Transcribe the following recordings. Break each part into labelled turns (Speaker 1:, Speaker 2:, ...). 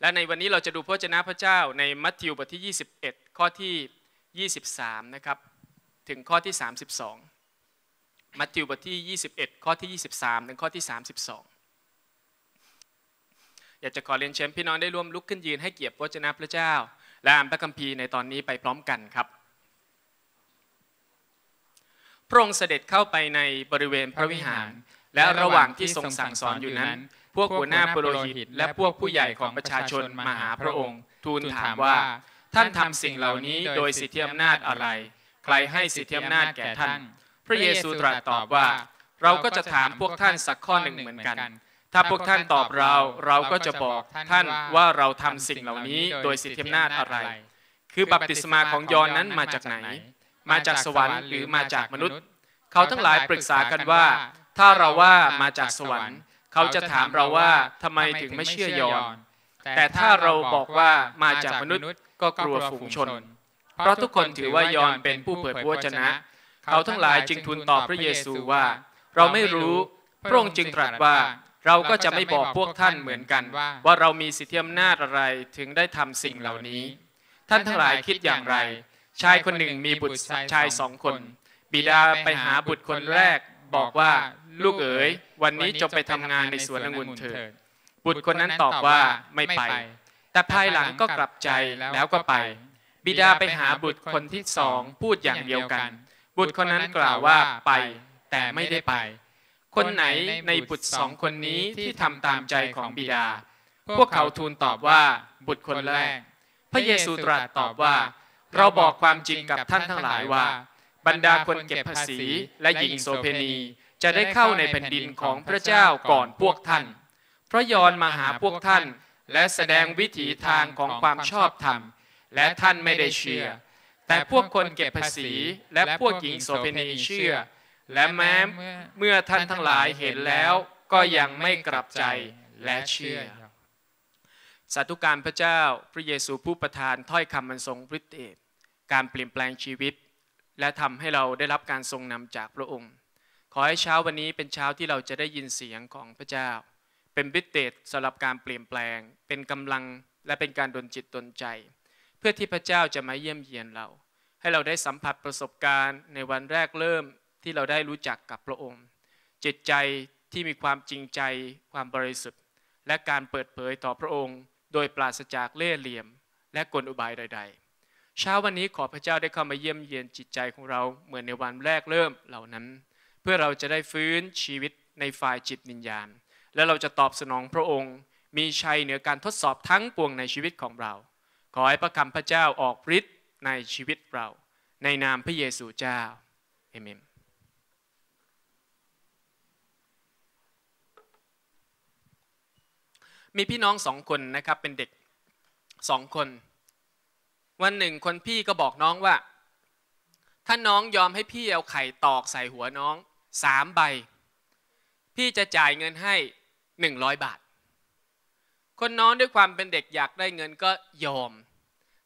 Speaker 1: และในวันนี้เราจะดูพระเจ้าพระเจ้าในมัทธิวบทที่ 21 ข้อที่ 23 นะครับถึงข้อที่ 32 มัทธิวบทที่ 21 ข้อที่ 23 ถึงข้อที่ 32 อยากจะขอเรียนเชิญพี่น้องได้ร่วมลุกขึ้นยืนให้เกียรติพระเจ้าพระเจ้า และอ่านพระคัมภีร์ในตอนนี้ไปพร้อมกันครับ พระองค์เสด็จเข้าไปในบริเวณพระวิหาร และระหว่างที่ทรงสั่งสอนอยู่นั้นพวกหัวหน้าปโรหิตและพวกผู้ใหญ่ของประชาชนมาหาพระองค์ทูลถามว่า ท่านทำสิ่งเหล่านี้ โดยสิทธิอำนาจอะไร ใครให้สิทธิอำนาจแก่ท่าน พระเยซูตรัสตอบว่า เราก็จะถามพวกท่านสักข้อหนึ่งเหมือนกัน ถ้าพวกท่านตอบเราเราก็จะบอกท่านว่าเราทำสิ่งเหล่านี้โดยสิทธิอำนาจอะไร คือบัพติศมาของยอนนั้นมาจากไหน มาจากสวรรค์หรือมาจากมนุษย์
Speaker 2: เขาทั้งหลายปรึกษากันว่า
Speaker 1: ถ้าเราว่ามาจากสวรรค์เขาจะถามเราว่าทำไมถึงไม่เชื่อยอน แต่ถ้าเราบอกว่ามาจากมนุษย์ก็กลัวฝูงชน
Speaker 2: เพราะทุกคนถือว่ายอนเป็นผู้เผยพระวจนะ
Speaker 1: เขาทั้งหลายจึงทูลตอบพระเยซูว่า เราไม่รู้ พระองค์จึงตรัสว่า เราก็จะไม่บอกพวกท่านเหมือนกัน ว่าเรามีสิทธิอำนาจอะไรถึงได้ทำสิ่งเหล่านี้ ท่านทั้งหลายคิดอย่างไร ชายคนหนึ่งมีบุตรชายสองคน บิดาไปหาบุตรคนแรกบอกว่าลูกเอ๋ยวันนี้จงไปทำงานในสวนองุ่นเถิดบุตรคนนั้นตอบว่าไม่ไป แต่ภายหลังก็กลับใจแล้วก็ไป บิดาไปหาบุตรคนที่สองพูดอย่างเดียวกัน บุตรคนนั้นกล่าวว่าไปแต่ไม่ได้ไป คนไหนในบุตรสองคนนี้ที่ทำตามใจของบิดา พวกเขาทูลตอบว่าบุตรคนแรก พระเยซูตรัสตอบว่า เราบอกความจริงกับท่านทั้งหลายว่าบรรดาคนเก็บภาษีและหญิงโสเพณีจะได้เข้าในแผ่นดินของพระเจ้าก่อนพวกท่านเพราะยอนมาหาพวกท่านและแสดงวิถีทางของความชอบธรรม และท่านไม่ได้เชื่อ แต่พวกคนเก็บภาษีและพวกหญิงโสเพณีเชื่อ และแม้เมื่อท่านทั้งหลายเห็นแล้วก็ยังไม่กลับใจและเชื่อ สาธุการพระเจ้า พระเยซูผู้ประทานถ้อยคำมันทรงฤทธิ์เดชการเปลี่ยนแปลงชีวิตและทำให้เราได้รับการทรงนำจากพระองค์ ขอให้เช้าวันนี้เป็นเช้าที่เราจะได้ยินเสียงของพระเจ้า เป็นบิดเดตสำหรับการเปลี่ยนแปลง เป็นกำลังและเป็นการดลจิตดลใจ เพื่อที่พระเจ้าจะมาเยี่ยมเยียนเรา ให้เราได้สัมผัสประสบการณ์ ในวันแรกเริ่มที่เราได้รู้จักกับพระองค์ จิตใจที่มีความจริงใจ ความบริสุทธิ์ และการเปิดเผยต่อพระองค์ โดยปราศจากเล่ห์เหลี่ยม และกลอุบายใดๆเช้าวันนี้ขอพระเจ้าได้เข้ามาเยี่ยมเยียนจิตใจของเราเหมือนในวันแรกเริ่มเหล่านั้น เพื่อเราจะได้ฟื้นชีวิตในฝ่ายจิตวิญญาณ และเราจะตอบสนองพระองค์ มีชัยเหนือการทดสอบทั้งปวงในชีวิตของเรา ขอให้พระคำพระเจ้าออกฤทธิ์ในชีวิตเรา ในนามพระเยซูเจ้าเอเมนมีพี่น้องสองคนนะครับเป็นเด็กสองคนวันหนึ่งคนพี่ก็บอกน้องว่า ถ้าน้องยอมให้พี่เอาไข่ตอกใส่หัวน้องสามใบ พี่จะจ่ายเงินให้หนึ่งร้อยบาท คนน้องด้วยความเป็นเด็กอยากได้เงินก็ยอม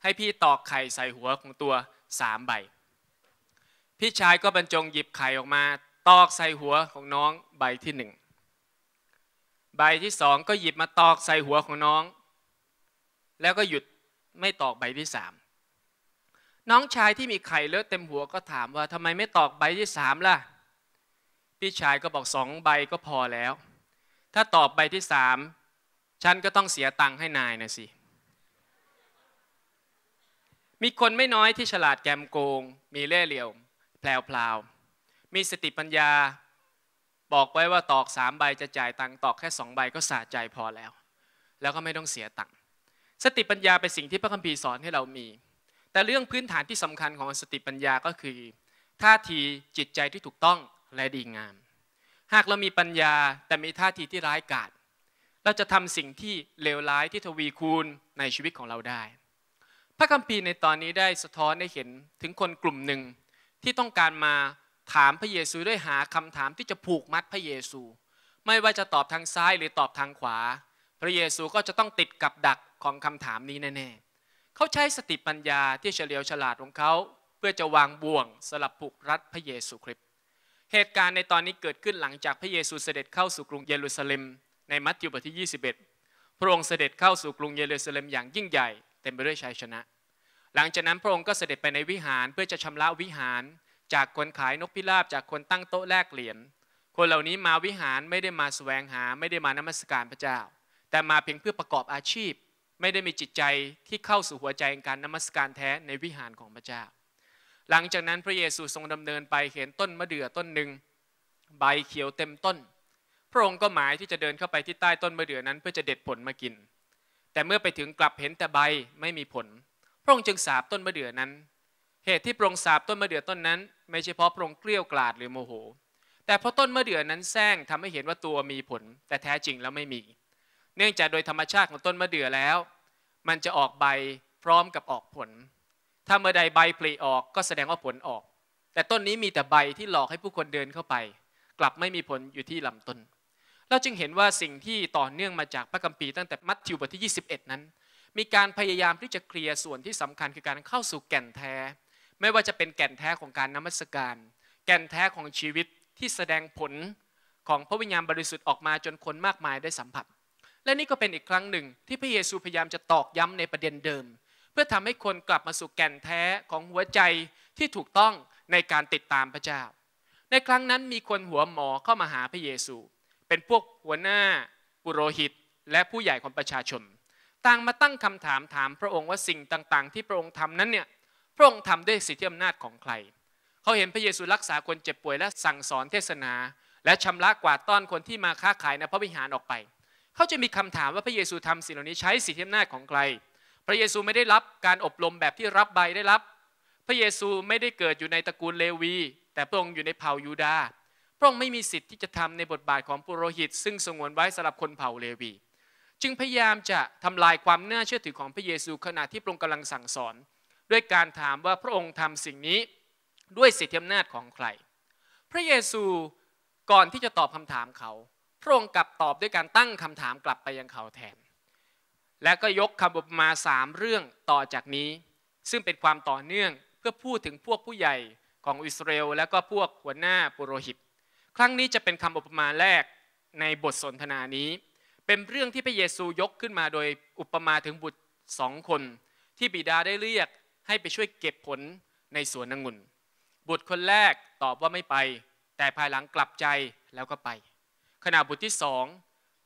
Speaker 1: ให้พี่ตอกไข่ใส่หัวของตัวสามใบ พี่ชายก็บรรจงหยิบไข่ออกมาตอกใส่หัวของน้องใบที่หนึ่งใบที่สองก็หยิบมาตอกใส่หัวของน้อง แล้วก็หยุดไม่ตอกใบที่สามน้องชายที่มีไข่เลอะเต็มหัวก็ถามว่าทำไมไม่ตอกใบที่สามล่ะ พี่ชายก็บอกสองใบก็พอแล้ว ถ้าตอกใบที่สามฉันก็ต้องเสียตังค์ให้นายนะสิ มีคนไม่น้อยที่ฉลาดแกมโกงมีเล่ห์เหลี่ยมแพลวๆมีสติปัญญาบอกไว้ว่าตอกสามใบจะจ่ายตังค์ตอกแค่สองใบก็สะใจพอแล้ว แล้วก็ไม่ต้องเสียตังค์สติปัญญาเป็นสิ่งที่พระคัมภีร์สอนให้เรามีแต่เรื่องพื้นฐานที่สำคัญของสติปัญญาก็คือ ท่าทีจิตใจที่ถูกต้องและดีงามหากเรามีปัญญาแต่มีท่าทีที่ร้ายกาจเราจะทำสิ่งที่เลวร้ายที่ทวีคูณในชีวิตของเราได้ พระคัมภีร์ในตอนนี้ได้สะท้อนให้เห็นถึงคนกลุ่มหนึ่งที่ต้องการมาถามพระเยซูด้วยหาคำถามที่จะผูกมัดพระเยซู ไม่ว่าจะตอบทางซ้ายหรือตอบทางขวา พระเยซูก็จะต้องติดกับดักของคำถามนี้แน่ๆเขาใช้สติปัญญาที่เฉลียวฉลาดของเขา เพื่อจะวางบ่วง สลับผูกรัดพระเยซูคริสต์เหตุการณ์ในตอนนี้เกิดขึ้นหลังจากพระเยซูเสด็จเข้าสู่กรุงเยรูซาเล็ม ในมัทธิวบทที่ 21พระองค์เสด็จเข้าสู่กรุงเยรูซาเล็มอย่างยิ่งใหญ่เต็มไปด้วยชัยชนะ หลังจากนั้นพระองค์ก็เสด็จไปในวิหารเพื่อจะชำระวิหาร จากคนขายนกพิราบจากคนตั้งโต๊ะแลกเหรียญคนเหล่านี้มาวิหารไม่ได้มาสแสวงหาไม่ได้มานมัสการพระเจ้า แต่มาเพียงเพื่อประกอบอาชีพไม่ได้มีจิตใจที่เข้าสู่หัวใจการนมัสการแท้ในวิหารของพระเจ้า หลังจากนั้นพระเยซูทรงดำเนินไปเห็นต้นมะเดื่อต้นหนึ่ง ใบเขียวเต็มต้น พระองค์ก็หมายที่จะเดินเข้าไปที่ใต้ต้นมะเดื่อนั้นเพื่อจะเด็ดผลมากิน แต่เมื่อไปถึงกลับเห็นแต่ใบไม่มีผล พระองค์จึงสาบต้นมะเดื่อนั้น เหตุที่พระองค์สาบต้นมะเดื่อต้นนั้น ไม่ใช่เพราะพระองค์เกลี้ยกล่อดหรือโมโห แต่เพราะต้นมะเดื่อนั้นแซงทำให้เห็นว่าตัวมีผล แต่แท้จริงแล้วไม่มี เนื่องจากโดยธรรมชาติของต้นมะเดื่อแล้วมันจะออกใบพร้อมกับออกผล ถ้าเมื่อใดใบปลีออกก็แสดงว่าผลออก แต่ต้นนี้มีแต่ใบที่หลอกให้ผู้คนเดินเข้าไป กลับไม่มีผลอยู่ที่ลำต้น เราจึงเห็นว่าสิ่งที่ต่อเนื่องมาจากพระคัมภีร์ตั้งแต่มัทธิวบทที่21 นั้น มีการพยายามที่จะเคลียร์ส่วนที่สำคัญคือการเข้าสู่แก่นแท้ ไม่ว่าจะเป็นแก่นแท้ของการนมัสการ แก่นแท้ของชีวิตที่แสดงผล ของพระวิญญาณบริสุทธิ์ออกมาจนคนมากมายได้สัมผัสและนี่ก็เป็นอีกครั้งหนึ่งที่พระเยซูพยายามจะตอกย้ำในประเด็นเดิม เพื่อทำให้คนกลับมาสู่แก่นแท้ของหัวใจที่ถูกต้องในการติดตามพระเจ้า ในครั้งนั้นมีคนหัวหมอเข้ามาหาพระเยซู เป็นพวกหัวหน้าปุโรหิต และผู้ใหญ่ของประชาชนต่างมาตั้งคำถามถามพระองค์ว่าสิ่งต่าง ๆ ที่พระองค์ทำนั้นเนี่ยพระองค์ทำด้วยสิทธิอำนาจของใคร เขาเห็นพระเยซูรักษาคนเจ็บป่วยและสั่งสอนเทศนา และชำระกวาดต้อนคนที่มาค้าขายในพระวิหารออกไปเขาจะมีคำถามว่าพระเยซูทำสิ่งเหล่านี้ใช้สิทธิอำนาจของใคร พระเยซูไม่ได้รับการอบรมแบบที่รับใบได้รับ พระเยซูไม่ได้เกิดอยู่ในตระกูลเลวี แต่พระองค์อยู่ในเผ่ายูดาห์พระองค์ไม่มีสิทธิ์ที่จะทำในบทบาทของปุโรหิต ซึ่งสงวนไว้สำหรับคนเผ่าเลวี จึงพยายามจะทำลายความน่าเชื่อถือของพระเยซูขณะที่พระองค์กำลังสั่งสอน ด้วยการถามว่าพระองค์ทำสิ่งนี้ด้วยสิทธิอำนาจของใคร พระเยซูก่อนที่จะตอบคำถามเขาพระองค์กลับตอบด้วยการตั้งคำถามกลับไปยังเขาแทน และก็ยกคำอุปมาสามเรื่องต่อจากนี้ ซึ่งเป็นความต่อเนื่องเพื่อพูดถึงพวกผู้ใหญ่ของอิสราเอลและก็พวกหัวหน้าปุโรหิต ครั้งนี้จะเป็นคำอุปมาแรกในบทสนทนานี้ เป็นเรื่องที่พระเยซูยกขึ้นมาโดยอุปมาถึงบุตรสองคนที่บิดาได้เรียกให้ไปช่วยเก็บผลในสวนองุ่น บุตรคนแรกตอบว่าไม่ไป แต่ภายหลังกลับใจแล้วก็ไปขณะบุตรที่สอง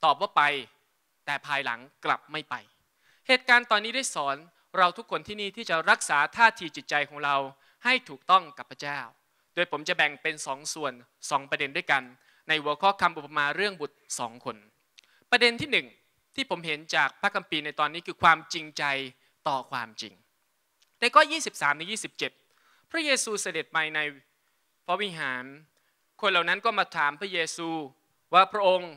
Speaker 1: ตอบว่าไป แต่ภายหลังกลับไม่ไป เหตุการณ์ตอนนี้ได้สอนเราทุกคนที่นี่ที่จะรักษาท่าทีจิตใจของเราให้ถูกต้องกับพระเจ้า โดยผมจะแบ่งเป็นสองส่วนสองประเด็นด้วยกันในหัวข้อคำอุปมาเรื่องบุตรสองคน ประเด็นที่หนึ่งที่ผมเห็นจากพระคัมภีร์ในตอนนี้คือความจริงใจต่อความจริงในข้อ23ถึง27 พระเยซูเสด็จไปในพระวิหารคนเหล่านั้นก็มาถามพระเยซูว่าพระองค์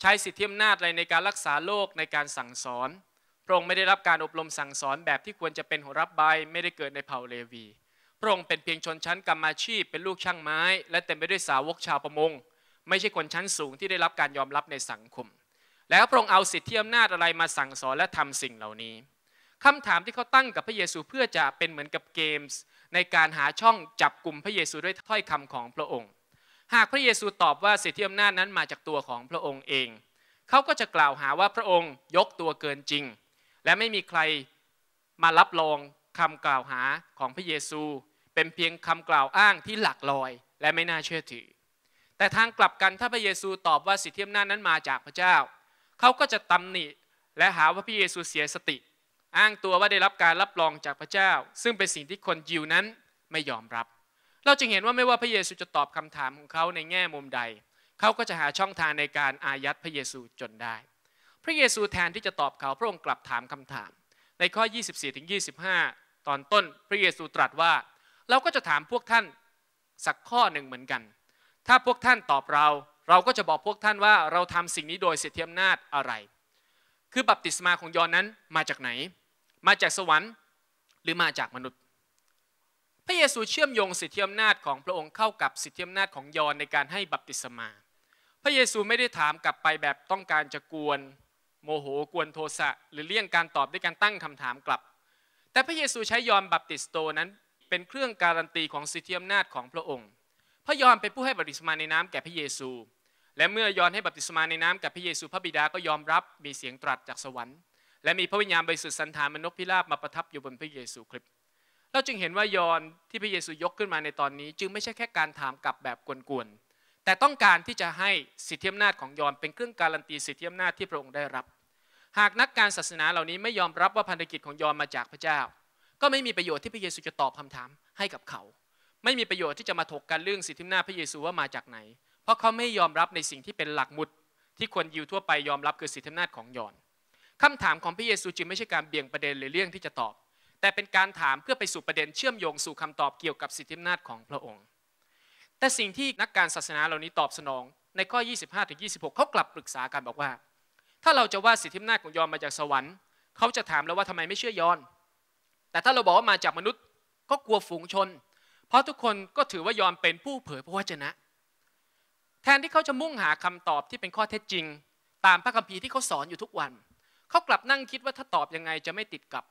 Speaker 1: ใช้สิทธิอำนาจอะไรในการรักษาโลกในการสั่งสอน พระองค์ไม่ได้รับการอบรมสั่งสอนแบบที่ควรจะเป็นหัวรับใบไม่ได้เกิดในเผ่าเลวี พระองค์เป็นเพียงชนชั้นกรรมอาชีพเป็นลูกช่างไม้ และเต็มไปด้วยสาวกชาวประมงไม่ใช่คนชั้นสูงที่ได้รับการยอมรับในสังคม แล้วพระองค์เอาสิทธิอำนาจอะไรมาสั่งสอนและทำสิ่งเหล่านี้ คำถามที่เขาตั้งกับพระเยซูเพื่อจะเป็นเหมือนกับเกมส์ในการหาช่องจับกลุ่มพระเยซูด้วยถ้อยคำของพระองค์หากพระเยซูตอบว่าสิทธิอำนาจนั้นมาจากตัวของพระองค์เอง เขาก็จะกล่าวหาว่าพระองค์ยกตัวเกินจริง และไม่มีใครมารับรองคำกล่าวหาของพระเยซูเป็นเพียงคำกล่าวอ้างที่หลักลอยและไม่น่าเชื่อถือ แต่ทางกลับกันถ้าพระเยซูตอบว่าสิทธิอำนาจนั้นมาจากพระเจ้า เขาก็จะตำหนิและหาว่าพระเยซูเสียสติ อ้างตัวว่าได้รับการรับรองจากพระเจ้า ซึ่งเป็นสิ่งที่คนยิวนั้นไม่ยอมรับเราจึงเห็นว่าไม่ว่าพระเยซูจะตอบคำถามของเขาในแง่มุมใด เขาก็จะหาช่องทางในการอายัดพระเยซูจนได้ พระเยซูแทนที่จะตอบเขาพระองค์กลับถามคำถาม ในข้อ 24ถึง25 ตอนต้น พระเยซูตรัสว่า เราก็จะถามพวกท่านสักข้อหนึ่งเหมือนกัน ถ้าพวกท่านตอบเรา เราก็จะบอกพวกท่านว่าเราทำสิ่งนี้โดยเสถทยรนาจอะไร คือบัพติศมาของยอนนั้นมาจากไหน มาจากสวรรค์หรือมาจากมนุษย์พระเยซูเชื่อมโยงสิทธิอำนาจของพระองค์เข้ากับสิทธิอำนาจของยอนในการให้บัพติศมา พระเยซูไม่ได้ถามกลับไปแบบต้องการจะกวน โมโหกวนโทสะหรือเลี่ยงการตอบด้วยการตั้งคำถามกลับ แต่พระเยซูใช้ยอนบัพติสโตนั้นเป็นเครื่องการันตีของสิทธิอำนาจของพระองค์ พระยอนเป็นผู้ให้บัพติศมาในน้ำแก่พระเยซู และเมื่อยอนให้บัพติศมาในน้ำแก่พระเยซูพระบิดาก็ยอมรับมีเสียงตรัสจากสวรรค์และมีพระวิญญาณบริสุทธิ์สันธานมนกพิราบมาประทับอยู่บนพระเยซูคริสต์เราจึงเห็นว่ายอนที่พระเยซูยกขึ้นมาในตอนนี้ จึงไม่ใช่แค่การถามกลับแบบกวนๆ แต่ต้องการที่จะให้สิทธิอำนาจของยอนเป็นเครื่องการันตีสิทธิอำนาจที่พระองค์ได้รับ หากนักการศาสนาเหล่านี้ไม่ยอมรับว่าพันธกิจของยอนมาจากพระเจ้า ก็ไม่มีประโยชน์ที่พระเยซูจะตอบคำถามให้กับเขา ไม่มีประโยชน์ที่จะมาถกกันเรื่องสิทธิอำนาจพระเยซูว่ามาจากไหน เพราะเขาไม่ยอมรับในสิ่งที่เป็นหลักมุดที่คนยิวทั่วไปยอมรับคือสิทธิอำนาจของยอนคำถามของพระเยซูจึงไม่ใช่การเบี่ยงประเด็นหรือเรื่องที่จะตอบแต่เป็นการถามเพื่อไปสู่ประเด็นเชื่อมโยงสู่คำตอบเกี่ยวกับสิทธิอำนาจของพระองค์ แต่สิ่งที่นักการศาสนาเหล่านี้ตอบสนอง ในข้อ 25ถึง26เขากลับปรึกษากันบอกว่า ถ้าเราจะว่าสิทธิอำนาจของยอนมาจากสวรรค์เขาจะถามเราว่าทำไมไม่เชื่อยอนแต่ถ้าเราบอกว่ามาจากมนุษย์ ก็กลัวฝูงชน เพราะทุกคนก็ถือว่ายอนเป็นผู้เผยพระวจนะ แทนที่เขาจะมุ่งหาคำตอบที่เป็นข้อเท็จจริง ตามพระคัมภีร์ที่เขาสอนอยู่ทุกวันเขากลับนั่งคิดว่าถ้าตอบยังไงจะไม่ติดกับ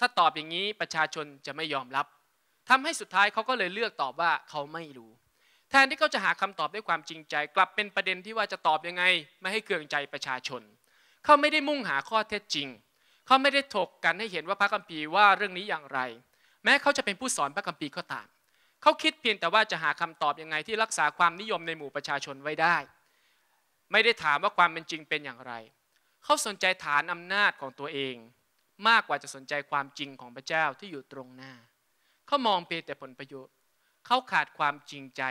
Speaker 1: ถ้าตอบอย่างนี้ประชาชนจะไม่ยอมรับ ทำให้สุดท้ายเขาก็เลยเลือกตอบว่าเขาไม่รู้ แทนที่เขาจะหาคำตอบด้วยความจริงใจ กลับเป็นประเด็นที่ว่าจะตอบยังไง ไม่ให้เคื่องใจประชาชน เขาไม่ได้มุ่งหาข้อเท็จจริง เขาไม่ได้ถกกันให้เห็นว่าพระคัมภีร์ว่าเรื่องนี้อย่างไร แม้เขาจะเป็นผู้สอนพระคัมภีร์ก็ตามเขาคิดเพียงแต่ว่าจะหาคำตอบยังไงที่รักษาความนิยมในหมู่ประชาชนไว้ได้ ไม่ได้ถามว่าความเป็นจริงเป็นอย่างไร เขาสนใจฐานอำนาจของตัวเองมากกว่าจะสนใจความจริงของพระเจ้าที่อยู่ตรงหน้า เขามองเพียงแต่ผลประโยชน์ เขาขาดความจริงใจ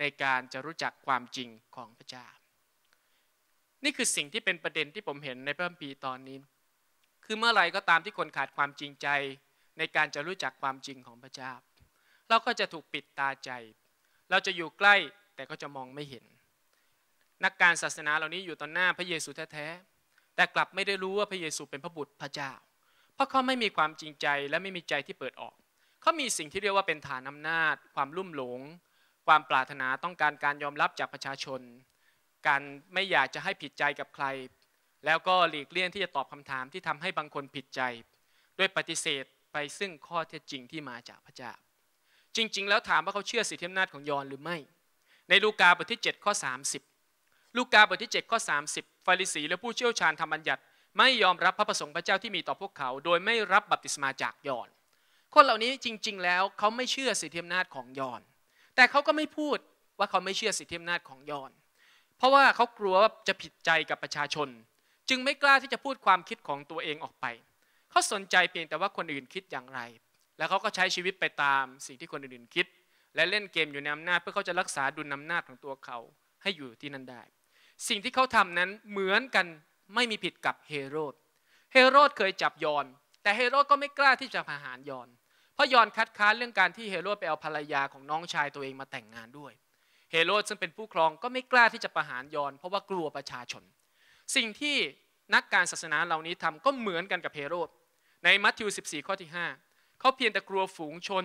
Speaker 1: ในการจะรู้จักความจริงของพระเจ้า นี่คือสิ่งที่เป็นประเด็นที่ผมเห็นในพระคัมภีร์ตอนนี้ คือเมื่อไรก็ตามที่คนขาดความจริงใจ ในการจะรู้จักความจริงของพระเจ้า เราก็จะถูกปิดตาใจ เราจะอยู่ใกล้แต่ก็จะมองไม่เห็น นักการศาสนาเหล่านี้อยู่ตอนหน้าพระเยซูแท้ๆแต่กลับไม่ได้รู้ว่าพระเยซูเป็นพระบุตรพระเจ้าเพราะเขาไม่มีความจริงใจและไม่มีใจที่เปิดออก เขามีสิ่งที่เรียกว่าเป็นฐานอำนาจ ความลุ่มหลง ความปรารถนาต้องการการยอมรับจากประชาชน การไม่อยากจะให้ผิดใจกับใคร แล้วก็หลีกเลี่ยงที่จะตอบคำถามที่ทำให้บางคนผิดใจ ด้วยปฏิเสธไปซึ่งข้อเท็จจริงที่มาจากพระเจ้า จริงๆ แล้วถามว่าเขาเชื่อสิทธิอำนาจของยอนหรือไม่ ในลูกาบทที่7ข้อ30 ลูกาบทที่7ข้อ30 ฟาริสีและผู้เชี่ยวชาญทำบัญญัติไม่ยอมรับพระประสงค์พระเจ้าที่มีต่อพวกเขาโดยไม่รับบัพติศมาจากยอน คนเหล่านี้จริงๆ แล้วเขาไม่เชื่อสิทธิอำนาจของยอน แต่เขาก็ไม่พูดว่าเขาไม่เชื่อสิทธิอำนาจของยอน เพราะว่าเขากลัวว่าจะผิดใจกับประชาชน จึงไม่กล้าที่จะพูดความคิดของตัวเองออกไป เขาสนใจเพียงแต่ว่าคนอื่นคิดอย่างไร แล้วเขาก็ใช้ชีวิตไปตามสิ่งที่คนอื่นคิด และเล่นเกมอยู่ในอำนาจเพื่อเขาจะรักษาดุลอำนาจของตัวเขาให้อยู่ที่นั่นได้ สิ่งที่เขาทำนั้นเหมือนกันไม่มีผิดกับเฮโรด เฮโรดเคยจับยอนแต่เฮโรดก็ไม่กล้าที่จะประหารยอน เพราะยอนคัดค้านเรื่องการที่เฮโรดไปเอาภรรยาของน้องชายตัวเองมาแต่งงานด้วย เฮโรดซึ่งเป็นผู้ครองก็ไม่กล้าที่จะประหารยอน เพราะว่ากลัวประชาชน สิ่งที่นักการศาสนาเหล่านี้ทำก็เหมือนกันกับเฮโรด ในมัทธิว14ข้อที่5เขาเพียงแต่กลัวฝูงชน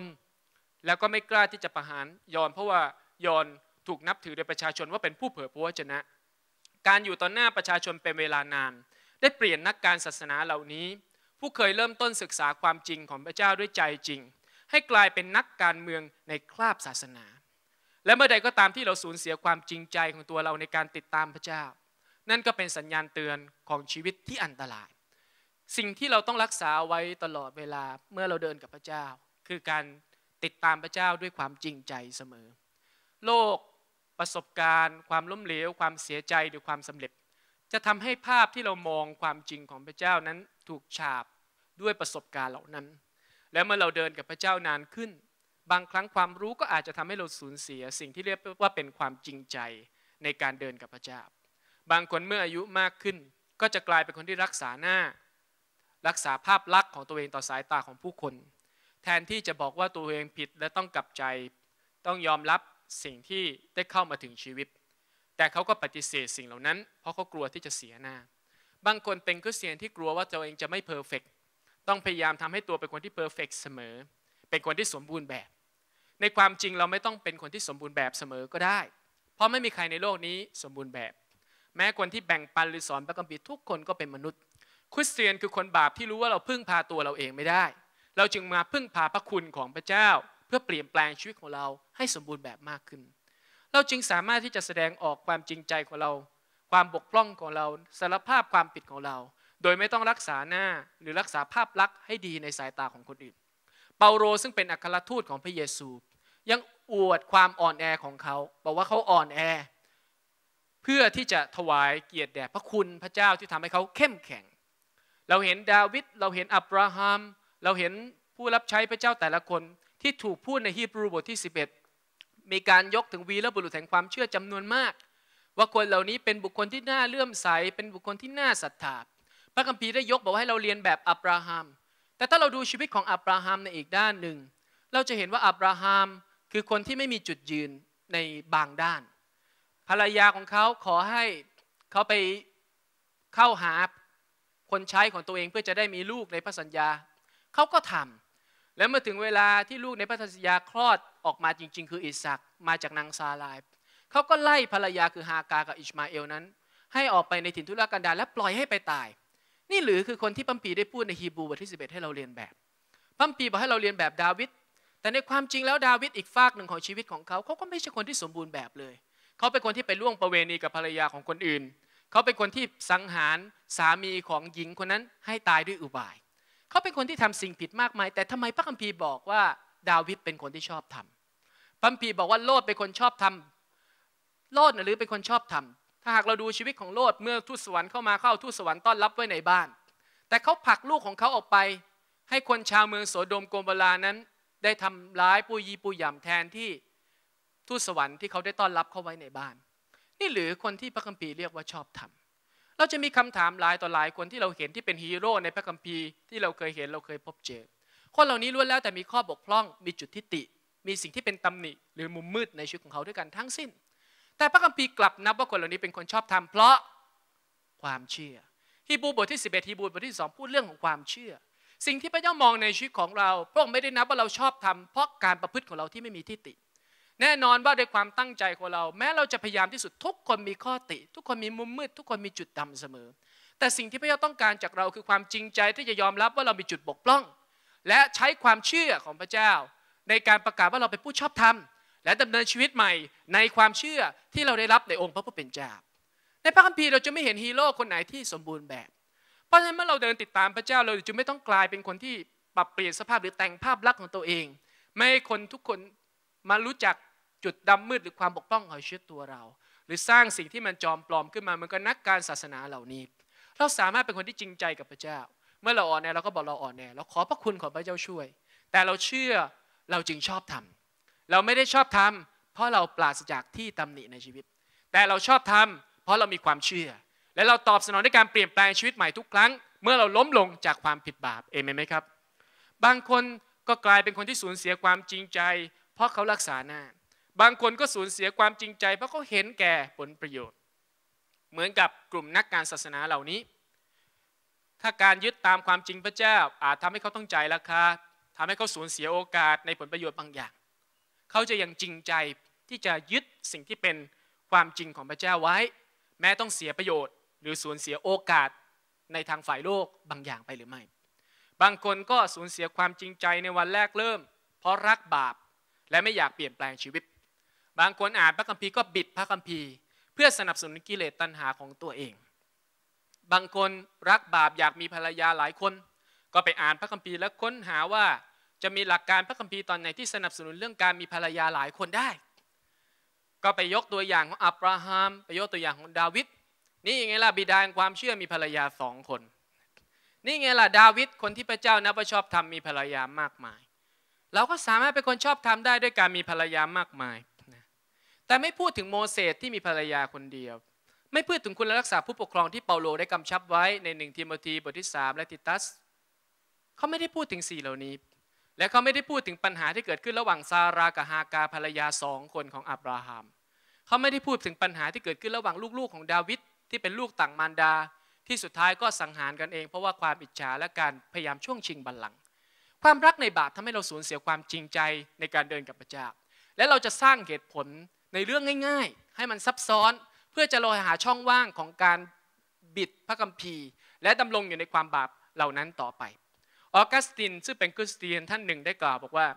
Speaker 1: แล้วก็ไม่กล้าที่จะประหารยอนเพราะว่ายอนถูกนับถือโดยประชาชนว่าเป็นผู้เผยพระวจนะการอยู่ต่อหน้าประชาชนเป็นเวลานาน ได้เปลี่ยนนักการศาสนาเหล่านี้ ผู้เคยเริ่มต้นศึกษาความจริงของพระเจ้าด้วยใจจริง ให้กลายเป็นนักการเมืองในคราบศาสนา และเมื่อใดก็ตามที่เราสูญเสียความจริงใจของตัวเราในการติดตามพระเจ้า นั่นก็เป็นสัญญาณเตือนของชีวิตที่อันตรายสิ่งที่เราต้องรักษาไว้ตลอดเวลาเมื่อเราเดินกับพระเจ้า คือการติดตามพระเจ้าด้วยความจริงใจเสมอ โลกประสบการณ์ความล้มเหลวความเสียใจหรือความสำเร็จ จะทำให้ภาพที่เรามองความจริงของพระเจ้านั้นถูกฉาบด้วยประสบการณ์เหล่านั้น และเมื่อเราเดินกับพระเจ้านานขึ้น บางครั้งความรู้ก็อาจจะทำให้เราสูญเสีย สิ่งที่เรียกว่าเป็นความจริงใจในการเดินกับพระเจ้าบางคนเมื่ออายุมากขึ้น ก็จะกลายเป็นคนที่รักษาหน้า รักษาภาพลักษณ์ของตัวเองต่อสายตาของผู้คน แทนที่จะบอกว่าตัวเองผิดและต้องกลับใจ ต้องยอมรับสิ่งที่ได้เข้ามาถึงชีวิต แต่เขาก็ปฏิเสธสิ่งเหล่านั้น เพราะเขากลัวที่จะเสียหน้า บางคนเป็นคริสเตียนที่กลัวว่าตัวเองจะไม่เพอร์เฟกต้องพยายามทำให้ตัวเป็นคนที่เพอร์เฟกเสมอ เป็นคนที่สมบูรณ์แบบ ในความจริงเราไม่ต้องเป็นคนที่สมบูรณ์แบบเสมอก็ได้ เพราะไม่มีใครในโลกนี้สมบูรณ์แบบ แม้คนที่แบ่งปันหรือสอนพระคัมภีร์ทุกคนก็เป็นมนุษย์ คริสเตียนคือคนบาปที่รู้ว่าเราพึ่งพาตัวเราเองไม่ได้ เราจึงมาพึ่งพาพระคุณของพระเจ้าพื่อเปลี่ยนแปลงชีวิตของเราให้สมบูรณ์แบบมากขึ้น เราจึงสามารถที่จะแสดงออกความจริงใจของเรา ความบกพร่องของเราสารภาพความผิดของเรา โดยไม่ต้องรักษาหน้าหรือรักษาภาพลักษณ์ให้ดีในสายตาของคนอื่น เปาโลซึ่งเป็นอัครทูตของพระเยซูยังอวดความอ่อนแอของเขาบอกว่าเขาอ่อนแอ เพื่อที่จะถวายเกียรติแด่พระคุณพระเจ้าที่ทำให้เขาเข้มแข็ง เราเห็นดาวิด เราเห็นอับราฮัม เราเห็นผู้รับใช้พระเจ้าแต่ละคนที่ถูกพูดในฮีบรูบทที่ 11 มีการยกถึงวีรบุรุษแห่งความเชื่อจำนวนมาก ว่าคนเหล่านี้เป็นบุคคลที่น่าเลื่อมใส เป็นบุคคลที่น่าศรัทธาพระคัมภีร์ได้ยกบอกให้เราเรียนแบบอับราฮัมแต่ถ้าเราดูชีวิตของอับราฮัมในอีกด้านหนึ่ง เราจะเห็นว่าอับราฮัมคือคนที่ไม่มีจุดยืนในบางด้านภรรยาของเขาขอให้เขาไปเข้าหาคนใช้ของตัวเองเพื่อจะได้มีลูกในพระสัญญา เขาก็ทำแลวเมื่อถึงเวลาที่ลูกในพระทัญยาคลอดออกมาจริง ๆ คืออิสักมาจากนางซาลายเขาก็ไล่ภรรยาคือฮากากับอิชมาเอลนั้น ให้ออกไปในถิ่นทุรกันดารและปล่อยให้ไปตาย นี่หรือคือคนที่พัมปีได้พูดในฮีบูบทที่11 ให้เราเรียนแบบพัมปีบอกให้เราเรียนแบบดาวิดแต่ในความจริงแล้วดาวิดอีกฝากหนึ่งของชีวิตของเขาเขาก็ไม่ใช่คนที่สมบูรณ์แบบเลย เขาเป็นคนที่ไปล่วงประเวณีกับภรรยาของคนอื่น เขาเป็นคนที่สังหารสามีของหญิงคนนั้นให้ตายด้วยอุบายเขาเป็นคนที่ทำสิ่งผิดมากมายแต่ทำไมพระคัมภีร์บอกว่าดาวิดเป็นคนที่ชอบทำพระคัมภีร์บอกว่าโลดเป็นคนชอบทำโลดหรือเป็นคนชอบทำถ้าหากเราดูชีวิตของโลดเมื่อทูตสวรรค์เข้ามาเข้าทูตสวรรค์ต้อนรับไว้ในบ้าน แต่เขาผลักลูกของเขาออกไปให้คนชาวเมืองโสดม โกมบลานั้น ได้ทำร้ายปูยยีปูยยำแทนที่ทูตสวรรค์ที่เขาได้ต้อนรับเข้าไว้ในบ้าน นี่หรือคนที่พระคัมภีร์เรียกว่าชอบทำเราจะมีคำถามหลายต่อหลายคนที่เราเห็นที่เป็นฮีโร่ในพระคัมภีร์ที่เราเคยเห็นเราเคยพบเจอคนเหล่านี้ล้วนแล้วแต่มีข้อบกพร่องมีจุดทิฏฐิมีสิ่งที่เป็นตำหนิหรือมุมมืดในชีวิตของเขาด้วยกันทั้งสิ้น แต่พระคัมภีร์กลับนับว่าคนเหล่านี้เป็นคนชอบธรรมเพราะความเชื่อฮีบูบทที่ 11ฮีบูบทที่2พูดเรื่องของความเชื่อ สิ่งที่พระเจ้ามองในชีวิตของเราพระองค์ไม่ได้นับว่าเราชอบทำเพราะการประพฤติของเราที่ไม่มีทิฏฐิแน่นอนว่าด้วยความตั้งใจของเรา แม้เราจะพยายามที่สุดทุกคนมีข้อติ ทุกคนมีมุมมืดทุกคนมีจุดดาเสมอ แต่สิ่งที่พระเจ้าต้องการจากเราคือความจริงใจที่จะยอมรับว่าเรา มีจุดบกพร่อง และใช้ความเชื่อของพระเจ้า ในการประกาศว่าเราเป็นผู้ชอบธรรมและดำเนินชีวิตใหม่ในความเชื่อที่เราได้รับในองค์พระผู้เป็นเจ้าในพระคัมภีร์เราจะไม่เห็นฮีโร่คนไหนที่สมบูรณ์แบบ เพราะฉะนั้นเมื่อเราเดินติดตามพระเจ้าเราจะไม่ต้องกลายเป็นคนที่ปรับเปลี่ยนสภาพหรือแต่งภาพลักษณ์ของตัวเอง ไม่ให้คนทุกคนมารู้จักจุดดำมืดหรือความบกพร่องของชีวิตตัวเรา หรือสร้างสิ่งที่มันจอมปลอมขึ้นมามันก็นักการศาสนาเหล่านี้ เราสามารถเป็นคนที่จริงใจกับพระเจ้า เมื่อเราอ่อนแอเราก็บอกเราอ่อนแอเราขอพระคุณของพระเจ้าช่วย แต่เราเชื่อเราจึงชอบทำเราไม่ได้ชอบทำเพราะเราปราศจากที่ตำหนิในชีวิต แต่เราชอบทำเพราะเรามีความเชื่อ และเราตอบสนองด้วยการเปลี่ยนแปลงชีวิตใหม่ทุกครั้งเมื่อเราล้มลงจากความผิดบาปเอเมนไหมครับบางคนก็กลายเป็นคนที่สูญเสียความจริงใจ เพราะเขารักษาหน้าบางคนก็สูญเสียความจริงใจเพราะเขาเห็นแก่ผลประโยชน์ เหมือนกับกลุ่มนักการศาสนาเหล่านี้ ถ้าการยึดตามความจริงพระเจ้าอาจทำให้เขาต้องใจ่ราคาทำให้เขาสูญเสียโอกาสในผลประโยชน์บางอย่าง เขาจะยังจริงใจที่จะยึดสิ่งที่เป็นความจริงของพระเจ้าไว้ แม้ต้องเสียประโยชน์ หรือสูญเสียโอกาสในทางฝ่ายโลกบางอย่างไปหรือไม่บางคนก็สูญเสียความจริงใจในวันแรกเริ่ม เพราะรักบาปและไม่อยากเปลี่ยนแปลงชีวิตบางคนอ่านพระคัมภีร์ก็บิดพระคัมภีร์เพื่อสนับสนุนกิเลสตัณหาของตัวเอง บางคนรักบาปอยากมีภรรยาหลายคน ก็ไปอ่านพระคัมภีร์และค้นหาว่าจะมีหลักการพระคัมภีร์ตอนไหนที่สนับสนุนเรื่องการมีภรรยาหลายคนได้ ก็ไปยกตัวอย่างของอับราฮัม ไปยกตัวอย่างของดาวิด นี่ไงล่ะบิดาแห่งความเชื่อมีภรรยาสองคน นี่ไงล่ะดาวิดคนที่พระเจ้านับว่าชอบทำมีภรรยามากมาย เราก็สามารถเป็นคนชอบทมได้ด้วยการมีภรรยามากมายแต่ไม่พูดถึงโมเสสที่มีภรรยาคนเดียว ไม่พูดถึงคุณรักษาผู้ปกครองที่เปาโลได้กำชับไว้ในหนึ่งทิโมธีบทที่3และติตัสเขาไม่ได้พูดถึงสี่เหล่านี้ และเขาไม่ได้พูดถึงปัญหาที่เกิดขึ้นระหว่างซารากับฮากาภรรยาสองคนของอับราฮัมเขาไม่ได้พูดถึงปัญหาที่เกิดขึ้นระหว่างลูกๆ ของดาวิดที่เป็นลูกต่างมารดาที่สุดท้ายก็สังหารกันเอง เพราะว่าความอิจฉาและการพยายามช่วงชิงบัลลังก์ความรักในบาปทำให้เราสูญเสียความจริงใจในการเดินกับพระเจ้าและเราจะสร้างเหตุผลในเรื่องง่าย ๆ ให้มันซับซ้อนเพื่อจะลอยหาช่องว่างของการบิดพระคัมภีร์ และดำรงอยู่ในความบาปเหล่านั้นต่อไป ออกัสติน ซึ่งเป็นคริสเตียนท่านหนึ่ง ได้กล่าว บอกว่า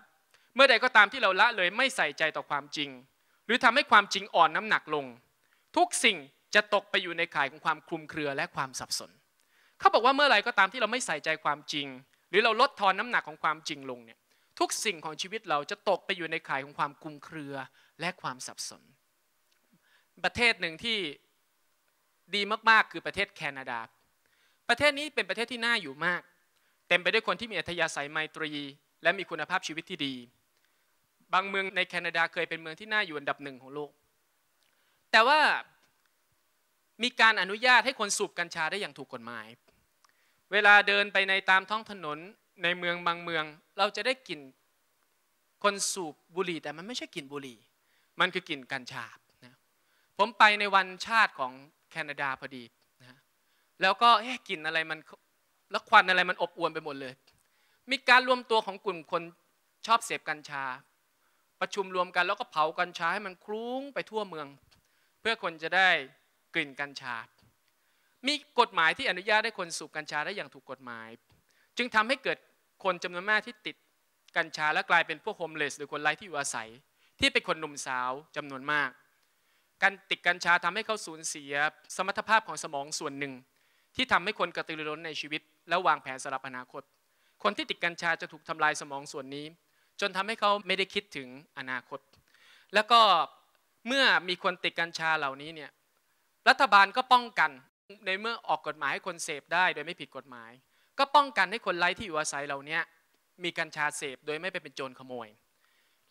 Speaker 1: เมื่อใดก็ตามที่เราละเลยไม่ใส่ใจต่อความจริง หรือทำให้ความจริงอ่อนน้ำหนักลง ทุกสิ่งจะตกไปอยู่ในข่ายของความคลุมเครือและความสับสน เขาบอกว่าเมื่อไรก็ตามที่เราไม่ใส่ใจความจริง หรือเราลดทอนน้ำหนักของความจริงลงเนี่ยทุกสิ่งของชีวิตเราจะตกไปอยู่ในข่ายของความคลุมเครือและความสับสน ประเทศหนึ่งที่ดีมากๆคือประเทศแคนาดา ประเทศนี้เป็นประเทศที่น่าอยู่มาก เต็มไปด้วยคนที่มีอัธยาศัยไมตรี และมีคุณภาพชีวิตที่ดี บางเมืองในแคนาดาเคยเป็นเมืองที่น่าอยู่อันดับหนึ่งของโลก แต่ว่ามีการอนุญาตให้คนสูบกัญชาได้อย่างถูกกฎหมาย เวลาเดินไปในตามท้องถนนในเมืองบางเมืองเราจะได้กลิ่นคนสูบบุหรี่แต่มันไม่ใช่กลิ่นบุหรี่มันคือกลิ่นกัญชาผมไปในวันชาติของแคนาดาพอดีนะแล้วก็กลิ่นอะไรมันแล้วควันอะไรมันอบอวลไปหมดเลย มีการรวมตัวของกลุ่มคนชอบเสพกัญชา ประชุมรวมกันแล้วก็เผากัญชาให้มันคลุ้งไปทั่วเมือง เพื่อคนจะได้กลิ่นกัญชา มีกฎหมายที่อนุญาตให้คนสูบกัญชาได้อย่างถูกกฎหมาย จึงทำให้เกิดคนจำนวนมากที่ติดกัญชาและกลายเป็นพวกโฮมเลสหรือคนไร้ที่อยู่อาศัยที่เป็นคนหนุ่มสาวจำนวนมาก การติดกัญชาทำให้เขาสูญเสียสมรรถภาพของสมองส่วนหนึ่ง ที่ทำให้คนกระตือรือร้นในชีวิต และวางแผนสำหรับอนาคต คนที่ติดกัญชาจะถูกทำลายสมองส่วนนี้ จนทำให้เขาไม่ได้คิดถึงอนาคต แล้วก็เมื่อมีคนติดกัญชาเหล่านี้เนี่ย รัฐบาลก็ป้องกันในเมื่อออกกฎหมายให้คนเสพได้โดยไม่ผิดกฎหมาย ก็ป้องกันให้คนไร้ที่อยู่อาศัยเหล่านี้มีกัญชาเสพโดยไม่ไปเป็นโจรขโมย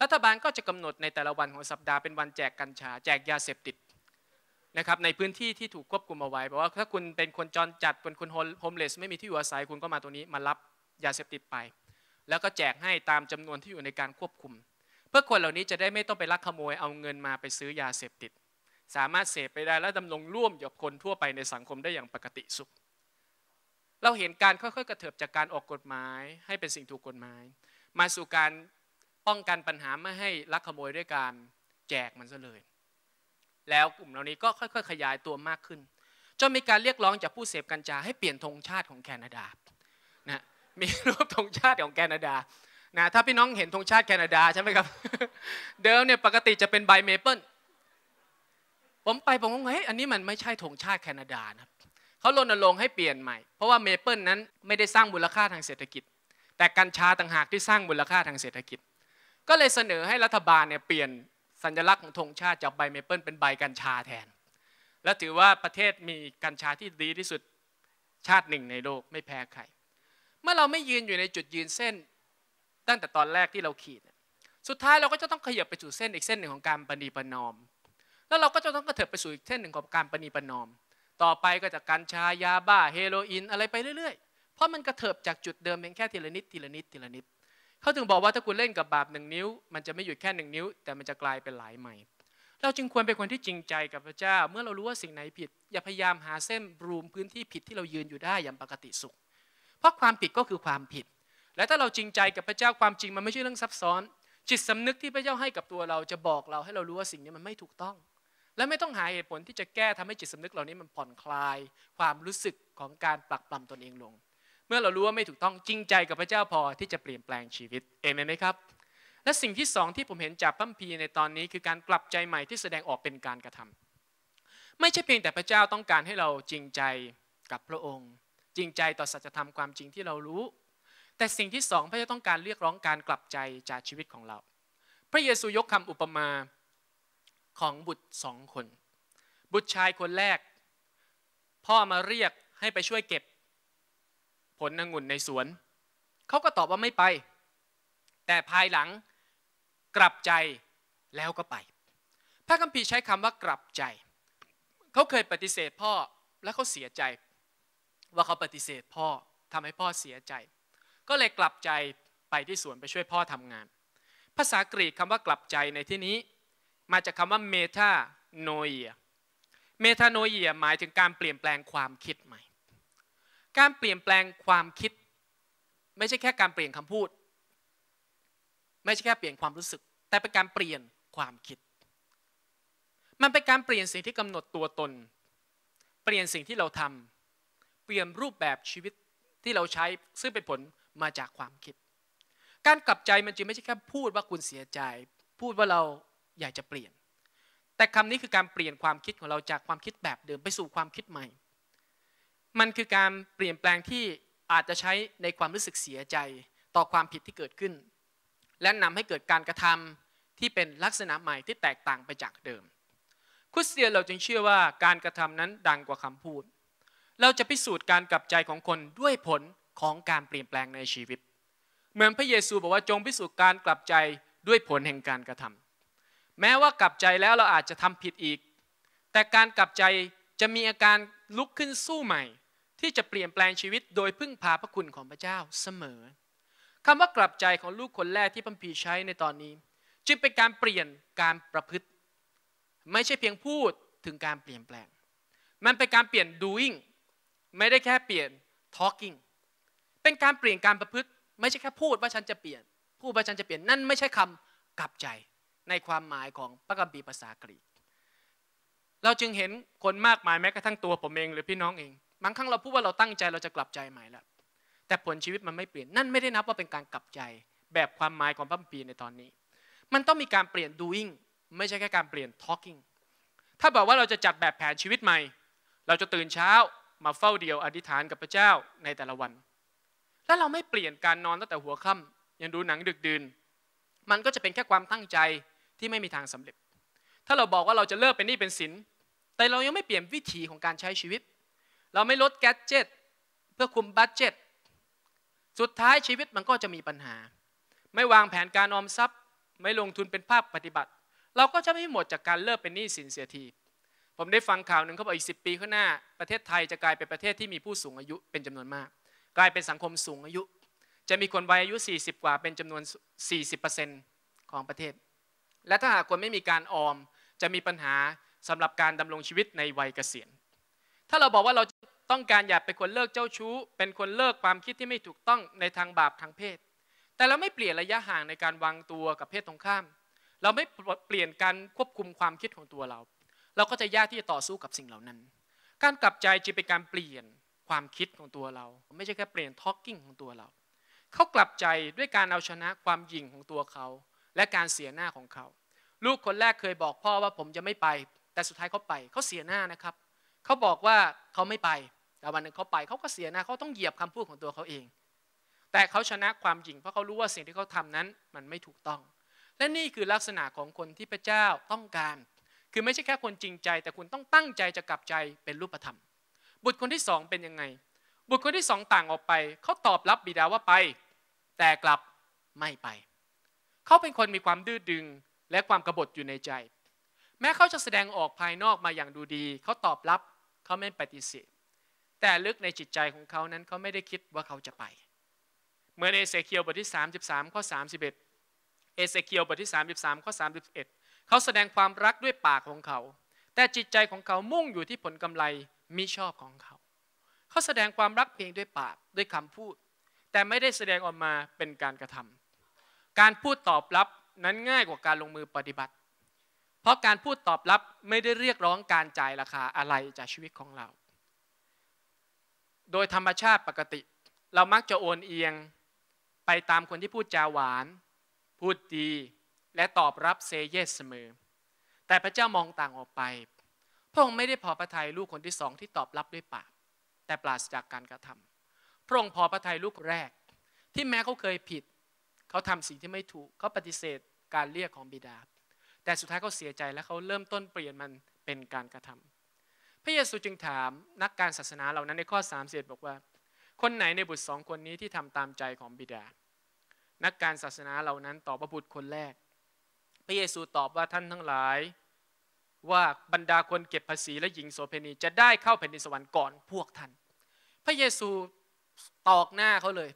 Speaker 1: รัฐบาลก็จะกำหนดในแต่ละวันของสัปดาห์เป็นวันแจกกัญชาแจกยาเสพติดนะครับในพื้นที่ที่ถูกควบคุมเอาไว้เพราะว่าถ้าคุณเป็นคนจรจัดเป็นคนโฮมเลสไม่มีที่อยู่อาศัยคุณก็มาตรงนี้มารับยาเสพติดไป แล้วก็แจกให้ตามจำนวนที่อยู่ในการควบคุม เพื่อคนเหล่านี้จะได้ไม่ต้องไปลักขโมยเอาเงินมาไปซื้อยาเสพติด สามารถเสพไปได้และดำรงร่วมกับคนทั่วไปในสังคมได้อย่างปกติสุข เราเห็นการค่อยๆกระเถิบจากการออกกฎหมาย ให้เป็นสิ่งถูกกฎหมาย มาสู่การป้องกันปัญหาไม่ให้ลักขโมยด้วยการแจกมันซะเลย แล้วกลุ่มเหล่านี้ก็ค่อยๆ ขยายตัวมากขึ้นจนมีการเรียกร้องจากผู้เสพกัญชาให้เปลี่ยนธงชาติของแคนาดา นะ มีรูปธงชาติของแคนาดา นะ ถ้าพี่น้องเห็นธงชาติแคนาดาใช่ไหมครับ เดิมเนี่ยปกติจะเป็นใบเมเปิลผมไปผมงงเฮ้ย อันนี้มันไม่ใช่ธงชาติแคนาดานะเขารณรงค์ให้เปลี่ยนใหม่ เพราะว่าเมเปิลนั้นไม่ได้สร้างมูลค่าทางเศรษฐกิจ แต่กัญชาต่างหากที่สร้างมูลค่าทางเศรษฐกิจก็เลยเสนอให้รัฐบาลเนี่ยเปลี่ยนสัญลักษณ์ของธงชาติจากใบเมเปิลเป็นใบกัญชาแทน และถือว่าประเทศมีกัญชาที่ดีที่สุดชาติหนึ่งในโลกไม่แพ้ใคร เมื่อเราไม่ยืนอยู่ในจุดยืนเส้นตั้งแต่ตอนแรกที่เราขีด สุดท้ายเราก็จะต้องขยับไปสู่เส้นอีกเส้นหนึ่งของการปณีประนอมแล้วเราก็จะต้องกระเถิบไปสู่อีกเส้นหนึ่งของการปณีประนอมต่อไปก็จะกัญชายาบ้าเฮโรอีนอะไรไปเรื่อยๆ เพราะมันกระเถิบจากจุดเดิมเพียงแค่ทีละนิดทีละนิดทีละนิดเขาถึงบอกว่าถ้าคุณเล่นกับบาปหนึ่งนิ้วมันจะไม่หยุดแค่หนึ่งนิ้วแต่มันจะกลายเป็นหลายใหม่ เราจึงควรเป็นคนที่จริงใจกับพระเจ้า เมื่อเรารู้ว่าสิ่งไหนผิด อย่าพยายามหาเส้นรูมพื้นที่ผิดที่เรายืนอยู่ได้อย่างปกติสุข เพราะความผิดก็คือความผิด และถ้าเราจริงใจกับพระเจ้าความจริงมันไม่ใช่เรื่องซับซ้อน จิตสำนึกที่พระเจ้าให้กับตัวเราจะบอกเราให้เรารู้ว่าสิ่งนี้มันไม่ถูกต้อง และไม่ต้องหาเหตุผลที่จะแก้ทำให้จิตสำนึกเหล่านี้มันผ่อนคลายความรู้สึกของการปรักปรำตนเองลงมื่อเรารู้ว่าไม่ถูกต้องจริงใจกับพระเจ้าพอที่จะเปลี่ยนแปลงชีวิตเอเมนไหมครับและสิ่งที่สองที่ผมเห็นจากพัมพีในตอนนี้คือการกลับใจใหม่ที่แสดงออกเป็นการกระทำ ไม่ใช่เพียงแต่พระเจ้าต้องการให้เราจริงใจกับพระองค์ จริงใจต่อสัจธรรมความจริงที่เรารู้ แต่สิ่งที่สองพระเจ้าต้องการเรียกร้องการกลับใจจากชีวิตของเรา พระเยซูยกคำอุปมาของบุตรสองคน บุตรชายคนแรกพ่อมาเรียกให้ไปช่วยเก็บผลองุ่นในสวนเขาก็ตอบว่าไม่ไป แต่ภายหลังกลับใจแล้วก็ไป พระคัมภีร์ใช้คำว่ากลับใจเขาเคยปฏิเสธพ่อแล้วเขาเสียใจ ว่าเขาปฏิเสธพ่อทำให้พ่อเสียใจ ก็เลยกลับใจไปที่สวนไปช่วยพ่อทำงาน ภาษากรีกคำว่ากลับใจในที่นี้มาจากคำว่าเมตาโนเอียเมตาโนเอีย หมายถึงการเปลี่ยนแปลงความคิดใหม่การเปลี่ยนแปลงความคิด ไม่ใช่แค่การเปลี่ยนคำพูด ไม่ใช่แค่เปลี่ยนความรู้สึกแต่เป็นการเปลี่ยนความคิด มันเป็นการเปลี่ยนสิ่งที่กำหนดตัวตน เปลี่ยนสิ่งที่เราทำ เปลี่ยนรูปแบบชีวิตที่เราใช้ซึ่งเป็นผลมาจากความคิด การกลับใจมันจึงไม่ใช่แค่พูดว่าคุณเสียใจพูดว่าเราอยากจะเปลี่ยน แต่คำนี้คือการเปลี่ยนความคิดของเราจากความคิดแบบเดิมไปสู่ความคิดใหม่มันคือการเปลี่ยนแปลงที่อาจจะใช้ในความรู้สึกเสียใจต่อความผิดที่เกิดขึ้น และนำให้เกิดการกระทำที่เป็นลักษณะใหม่ที่แตกต่างไปจากเดิม คริสเตียนเราจึงเชื่อว่าการกระทำนั้นดังกว่าคำพูด เราจะพิสูจน์การกลับใจของคนด้วยผลของการเปลี่ยนแปลงในชีวิต เหมือนพระเยซูบอกว่าจงพิสูจน์การกลับใจด้วยผลแห่งการกระทำ แม้ว่ากลับใจแล้วเราอาจจะทำผิดอีก แต่การกลับใจจะมีอาการลุกขึ้นสู้ใหม่ที่จะเปลี่ยนแปลงชีวิตโดยพึ่งพาพระคุณของพระเจ้าเสมอคำว่ากลับใจของลูกคนแรกที่พัมพีใช้ในตอนนี้ จึงเป็นการเปลี่ยนการประพฤติ ไม่ใช่เพียงพูดถึงการเปลี่ยนแปลง มันเป็นการเปลี่ยน doing ไม่ได้แค่เปลี่ยน talking เป็นการเปลี่ยนการประพฤติ ไม่ใช่แค่พูดว่าฉันจะเปลี่ยนพูดว่าฉันจะเปลี่ยนนั่นไม่ใช่คำกลับใจในความหมายของพระกัมพีภาษากรีก เราจึงเห็นคนมากมายแม้กระทั่งตัวผมเองหรือพี่น้องเองบางครั้งเราพูดว่าเราตั้งใจเราจะกลับใจใหม่แล้ว แต่ผลชีวิตมันไม่เปลี่ยน นั่นไม่ได้นับว่าเป็นการกลับใจ แบบความหมายของพระบัมปีในตอนนี้ มันต้องมีการเปลี่ยน doing ไม่ใช่แค่การเปลี่ยน talking ถ้าบอกว่าเราจะจัดแบบแผนชีวิตใหม่ เราจะตื่นเช้ามาเฝ้าเดียวอธิษฐานกับพระเจ้าในแต่ละวันถ้าเราไม่เปลี่ยนการนอนตั้งแต่หัวค่ำยังดูหนังดึกดื่น มันก็จะเป็นแค่ความตั้งใจที่ไม่มีทางสำเร็จ ถ้าเราบอกว่าเราจะเลิกเป็นนี่เป็นสินแต่เรายังไม่เปลี่ยนวิถีของการใช้ชีวิตเราไม่ลดแกจเจ็ตเพื่อคุมบัตเจ็ตสุดท้ายชีวิตมันก็จะมีปัญหา ไม่วางแผนการออมทรัพย์ ไม่ลงทุนเป็นภาคปฏิบัติ เราก็จะไม่หมดจากการเลิกเป็นหนี้สินเสียทีผมได้ฟังข่าวหนึ่งเขาบอกอีกสิปีข้างหน้าประเทศไทยจะกลายเป็นประเทศที่มีผู้สูงอายุเป็นจำนวนมาก กลายเป็นสังคมสูงอายุ จะมีคนวัยอายุ 40 กว่าเป็นจำนวน40%ของประเทศและถ้าหากคนไม่มีการออมจะมีปัญหาสำหรับการดำรงชีวิตในวัยเกษียณ ถ้าเราบอกว่าเราต้องการอยากเป็นคนเลิกเจ้าชู้เป็นคนเลิกความคิดที่ไม่ถูกต้องในทางบาปทางเพศ แต่เราไม่เปลี่ยนระยะห่างในการวางตัวกับเพศตรงข้าม เราไม่เปลี่ยนการควบคุมความคิดของตัวเรา เราก็จะยากที่จะต่อสู้กับสิ่งเหล่านั้น การกลับใจจึงเป็นการเปลี่ยนความคิดของตัวเรา ไม่ใช่แค่เปลี่ยนทอล์กกิ้งของตัวเรา เขากลับใจด้วยการเอาชนะความหยิ่งของตัวเขา และการเสียหน้าของเขา ลูกคนแรกเคยบอกพ่อว่าผมจะไม่ไป แต่สุดท้ายเขาไปเขาเสียหน้านะครับเขาบอกว่าเขาไม่ไปแต่วันหนึ่งเขาไปเขาก็เสียนะเขาต้องเหยียบคำพูดของตัวเขาเอง แต่เขาชนะความจริงเพราะเขารู้ว่าสิ่งที่เขาทำนั้นมันไม่ถูกต้อง และนี่คือลักษณะของคนที่พระเจ้าต้องการ คือไม่ใช่แค่คนจริงใจ แต่คุณต้องตั้งใจจะกลับใจเป็นรูปธรรม บุตรคนที่สองเป็นยังไง บุตรคนที่สองต่างออกไปเขาตอบรับบิดาว่าไป แต่กลับไม่ไปเขาเป็นคนมีความดื้อดึงและความกบฏอยู่ในใจ แม้เขาจะแสดงออกภายนอกมาอย่างดูดีเขาตอบรับเขาไม่ปฏิเสธแต่ลึกในจิตใจของเขานั้นเขาไม่ได้คิดว่าเขาจะไปเหมือนเอเสเคียวบทที่ 33ข้อ31เอเสเคียวบทที่33ข้อ31 เขาแสดงความรักด้วยปากของเขา แต่จิตใจของเขามุ่งอยู่ที่ผลกำไรมิชอบของเขา เขาแสดงความรักเพียงด้วยปากด้วยคำพูด แต่ไม่ได้แสดงออกมาเป็นการกระทำ การพูดตอบรับนั้นง่ายกว่าการลงมือปฏิบัติ เพราะการพูดตอบรับไม่ได้เรียกร้องการจ่ายราคาอะไรจากชีวิตของเราโดยธรรมชาติปกติ เรามักจะโอนเอียงไปตามคนที่พูดจาหวาน พูดดีและตอบรับเซเยสเสมอแต่พระเจ้ามองต่างออกไปพระองค์ไม่ได้พอพระทัยลูกคนที่สองที่ตอบรับด้วยปาก แต่ปราศจากการกระทำ พระองค์พอพระทัยลูกแรก ที่แม้เขาเคยผิดเขาทำสิ่งที่ไม่ถูกเขาปฏิเสธการเรียกของบิดาแต่สุดท้ายเขาเสียใจและเขาเริ่มต้นเปลี่ยนมันเป็นการกระทำพระเยซูจึงถามนักการศาสนาเหล่านั้นในข้อ3ามเบอกว่า คนไหนในบุตรสองคนนี้ที่ทำตามใจของบิดา นักการศาสนาเหล่านั้นตอบพระบุตรคนแรก พระเยซูตอบว่าท่านทั้งหลายว่าบรรดาคนเก็บภาษีและหญิงโสเภณีจะได้เข้าแผ่นดินสวรรค์ก่อนพวกท่าน พระเยซูตอกหน้าเขาเลย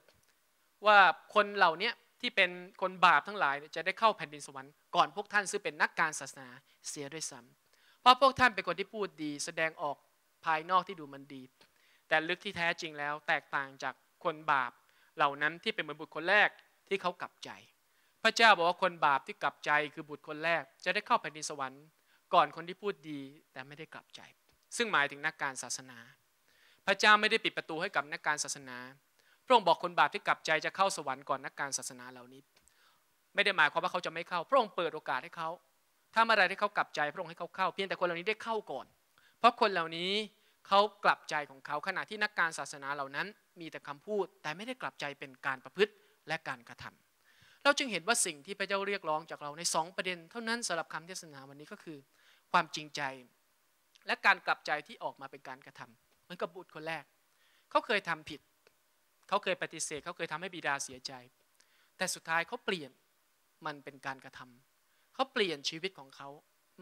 Speaker 1: ว่าคนเหล่านี้ที่เป็นคนบาปทั้งหลาย จะได้เข้าแผ่นดินสวรรค์ก่อนพวกท่านซึ่งเป็นนักการศาสนาเสียด้วยซ้ำพราะพวกท่านเป็นคนที่พูดดี แสดงออกภายนอกที่ดูมันดี แต่ลึกที่แท้จริงแล้ว แตกต่างจากคนบาปเหล่านั้นที่เป็นเหมือนบุตรคนแรกที่เขากลับใจ พระเจ้าบอกว่าคนบาปที่กลับใจคือบุตรคนแรก จะได้เข้าแผ่นดินสวรรค์ก่อนคนที่พูดดี แต่ไม่ได้กลับใจ ซึ่งหมายถึงนักการศาสนา พระเจ้าไม่ได้ปิดประตูให้กับนักการศาสนา พระองค์บอกคนบาปที่กลับใจจะเข้าสวรรค์ก่อนนักการศาสนาเหล่านี้ไม่ได้หมายความว่าเขาจะไม่เข้าพระองค์เปิดโอกาสให้เขาถ้าเมื่อไรที่เขากลับใจพระองค์ให้เขาเข้าเพียงแต่คนเหล่านี้ได้เข้าก่อน เพราะคนเหล่านี้เขากลับใจของเขาขณะที่นักการศาสนาเหล่านั้น มีแต่คำพูด แต่ไม่ได้กลับใจเป็นการประพฤติและการกระทำ เราจึงเห็นว่าสิ่งที่พระเจ้าเรียกร้องจากเราในสองประเด็น เท่านั้นสำหรับคำเทศนาวันนี้ก็คือ ความจริงใจและการกลับใจที่ออกมาเป็นการกระทำ เหมือนกับบุตรคนแรกเขาเคยทำผิดเขาเคยปฏิเสธเขาเคยทำให้บิดาเสียใจ แต่สุดท้ายเขาเปลี่ยนมันเป็นการกระทำเขาเปลี่ยนชีวิตของเขา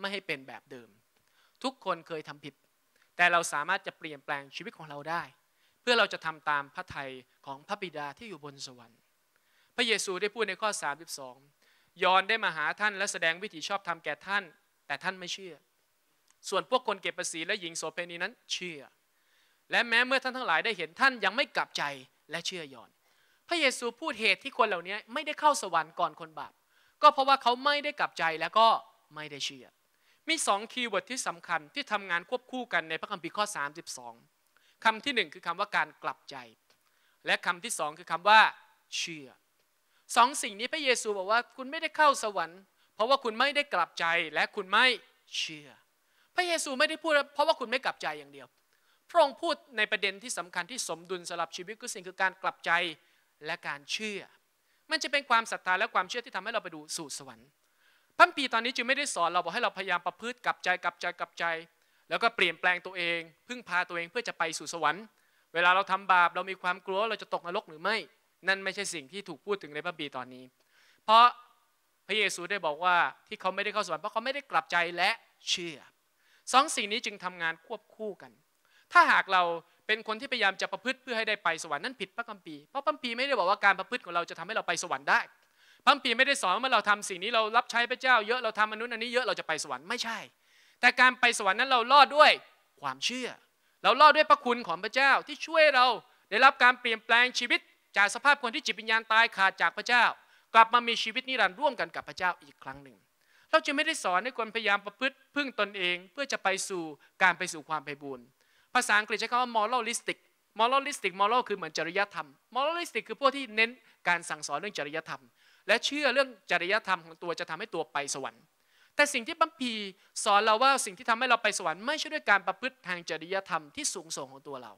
Speaker 1: ไม่ให้เป็นแบบเดิม ทุกคนเคยทำผิด แต่เราสามารถจะเปลี่ยนแปลงชีวิตของเราได้ เพื่อเราจะทำตามพระทัยของพระบิดาที่อยู่บนสวรรค์ พระเยซูได้พูดในข้อ32ยอนได้มาหาท่านและแสดงวิถีชอบธรรมแก่ท่าน แต่ท่านไม่เชื่อ ส่วนพวกคนเก็บภาษีและหญิงโสเภณีนั้นเชื่อ และแม้เมื่อท่านทั้งหลายได้เห็นท่านยังไม่กลับใจและเชื่อยอนพระเยซูพูดเหตุที่คนเหล่านี้ไม่ได้เข้าสวรรค์ก่อนคนบาปก็เพราะว่าเขาไม่ได้กลับใจแล้วก็ไม่ได้เชื่อ มีสองคีย์เวิร์ดที่สำคัญที่ทำงานควบคู่กันในพระคัมภีร์ข้อ32คำที่ 1 คือคำว่าการกลับใจ และคำที่2คือคำว่าเชื่อสองสิ่งนี้พระเยซูบอกว่า คุณไม่ได้เข้าสวรรค์ เพราะว่าคุณไม่ได้กลับใจและคุณไม่เชื่อ พระเยซูไม่ได้พูดเพราะว่าคุณไม่กลับใจอย่างเดียว พระองค์พูดในประเด็นที่สำคัญที่สมดุลสำหรับชีวิตค็สิ่งคือการกลับใจและการเชื่อมันจะเป็นความศรัทธาและความเชื่อที่ทำให้เราไปดูสู่สวรรค์พัมปีตอนนี้จึงไม่ได้สอนเราบอกให้เราพยายามประพฤติกับใจกับใจกับใจ แล้วก็เปลี่ยนแปลงตัวเอง พึ่งพาตัวเองเพื่อจะไปสู่สวรรค์ เวลาเราทำบาปเรามีความกลัวเราจะตกนรกหรือไม่ นั่นไม่ใช่สิ่งที่ถูกพูดถึงในพระบีตอนนี้ เพราะพระเยซูได้บอกว่าที่เขาไม่ได้เข้าสวรรค์เพราะเขาไม่ได้กลับใจและเชื่อ สองสิ่งนี้จึงทำงานควบคู่กัน ถ้าหากเราเป็นคนที่พยายามจะประพฤติเพื่อให้ได้ไปสวรรค์นั่นผิดพระคัมภีร์เพราะพระคัมภีร์ไม่ได้บอกว่าการประพฤติของเราจะทำให้เราไปสวรรค์ได้พระคัมภีร์ไม่ได้สอนว่าเราทำสิ่งนี้เรารับใช้พระเจ้าเยอะเราทำมนุษย์อันนี้เยอะเราจะไปสวรรค์ไม่ใช่ แต่การไปสวรรค์นั้นเราลอดด้วยความเชื่อ เรารอดด้วยพระคุณของพระเจ้าที่ช่วยเราได้รับการเปลี่ยนแปลงชีวิต จากสภาพคนที่จิตวิญญาณตายขาดจากพระเจ้า กลับมามีชีวิตนิรันดร์ร่วมกันกับพระเจ้าอีกครั้งหนึ่ง เราจะไม่ได้สอนให้คนพยายามประพฤติพึ่งตนเองเพื่อจะไปสู่การไปสู่ความไปบุญภาษาอังกฤษใช้คำว่า moralistic moralistic moral คือเหมือนจริยธรรม moralistic คือพวกที่เน้นการสั่งสอนเรื่องจริยธรรม และเชื่อเรื่องจริยธรรมของตัวจะทำให้ตัวไปสวรรค์แต่สิ่งที่บัมพีสอนเราว่าสิ่งที่ทำให้เราไปสวรรค์ไม่ใช่ด้วยการประพฤติทางจริยธรรมที่สูงส่งของตัวเรา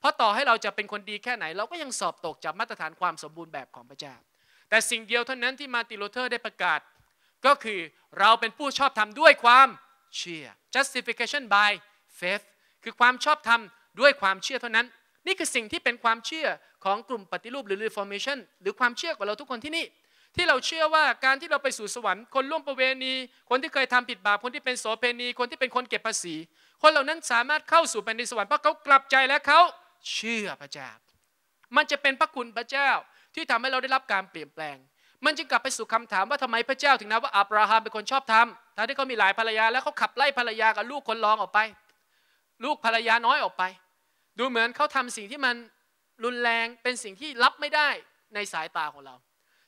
Speaker 1: เพราะต่อให้เราจะเป็นคนดีแค่ไหน เราก็ยังสอบตกจากมาตรฐานความสมบูรณ์แบบของพระเจ้าแต่สิ่งเดียวเท่านั้นที่มาติโลเทอร์ได้ประกาศ ก็คือเราเป็นผู้ชอบทำด้วยความเชื่อ justification by faith คือความชอบธรรมด้วยความเชื่อเท่านั้น นี่คือสิ่งที่เป็นความเชื่อของกลุ่มปฏิรูปหรือ reformation หรือความเชื่อของเราทุกคนที่นี่ที่เราเชื่อว่าการที่เราไปสู่สวรรค์คนร่วมประเวณี คนที่เคยทำผิดบาปคนที่เป็นโสเภณีคนที่เป็นคนเก็บภาษี คนเหล่านั้นสามารถเข้าสู่แผ่นดินสวรรค์เพราะเขากลับใจและเขา เชื่อพระเจ้ามันจะเป็นพระคุณพระเจ้าที่ทำให้เราได้รับการเปลี่ยนแปลง มันจึงกลับไปสู่คำถามว่าทำไมพระเจ้า ถึงนับว่าอับราฮัมเป็นคนชอบธรรมทั้งที่เขามีหลายภรรยาแล้วเขาขับไล่ภรรยากับลูกคนรองออกไปลูกภรรยาน้อยออกไป ดูเหมือนเขาทำสิ่งที่มันรุนแรงเป็นสิ่งที่รับไม่ได้ในสายตาของเรา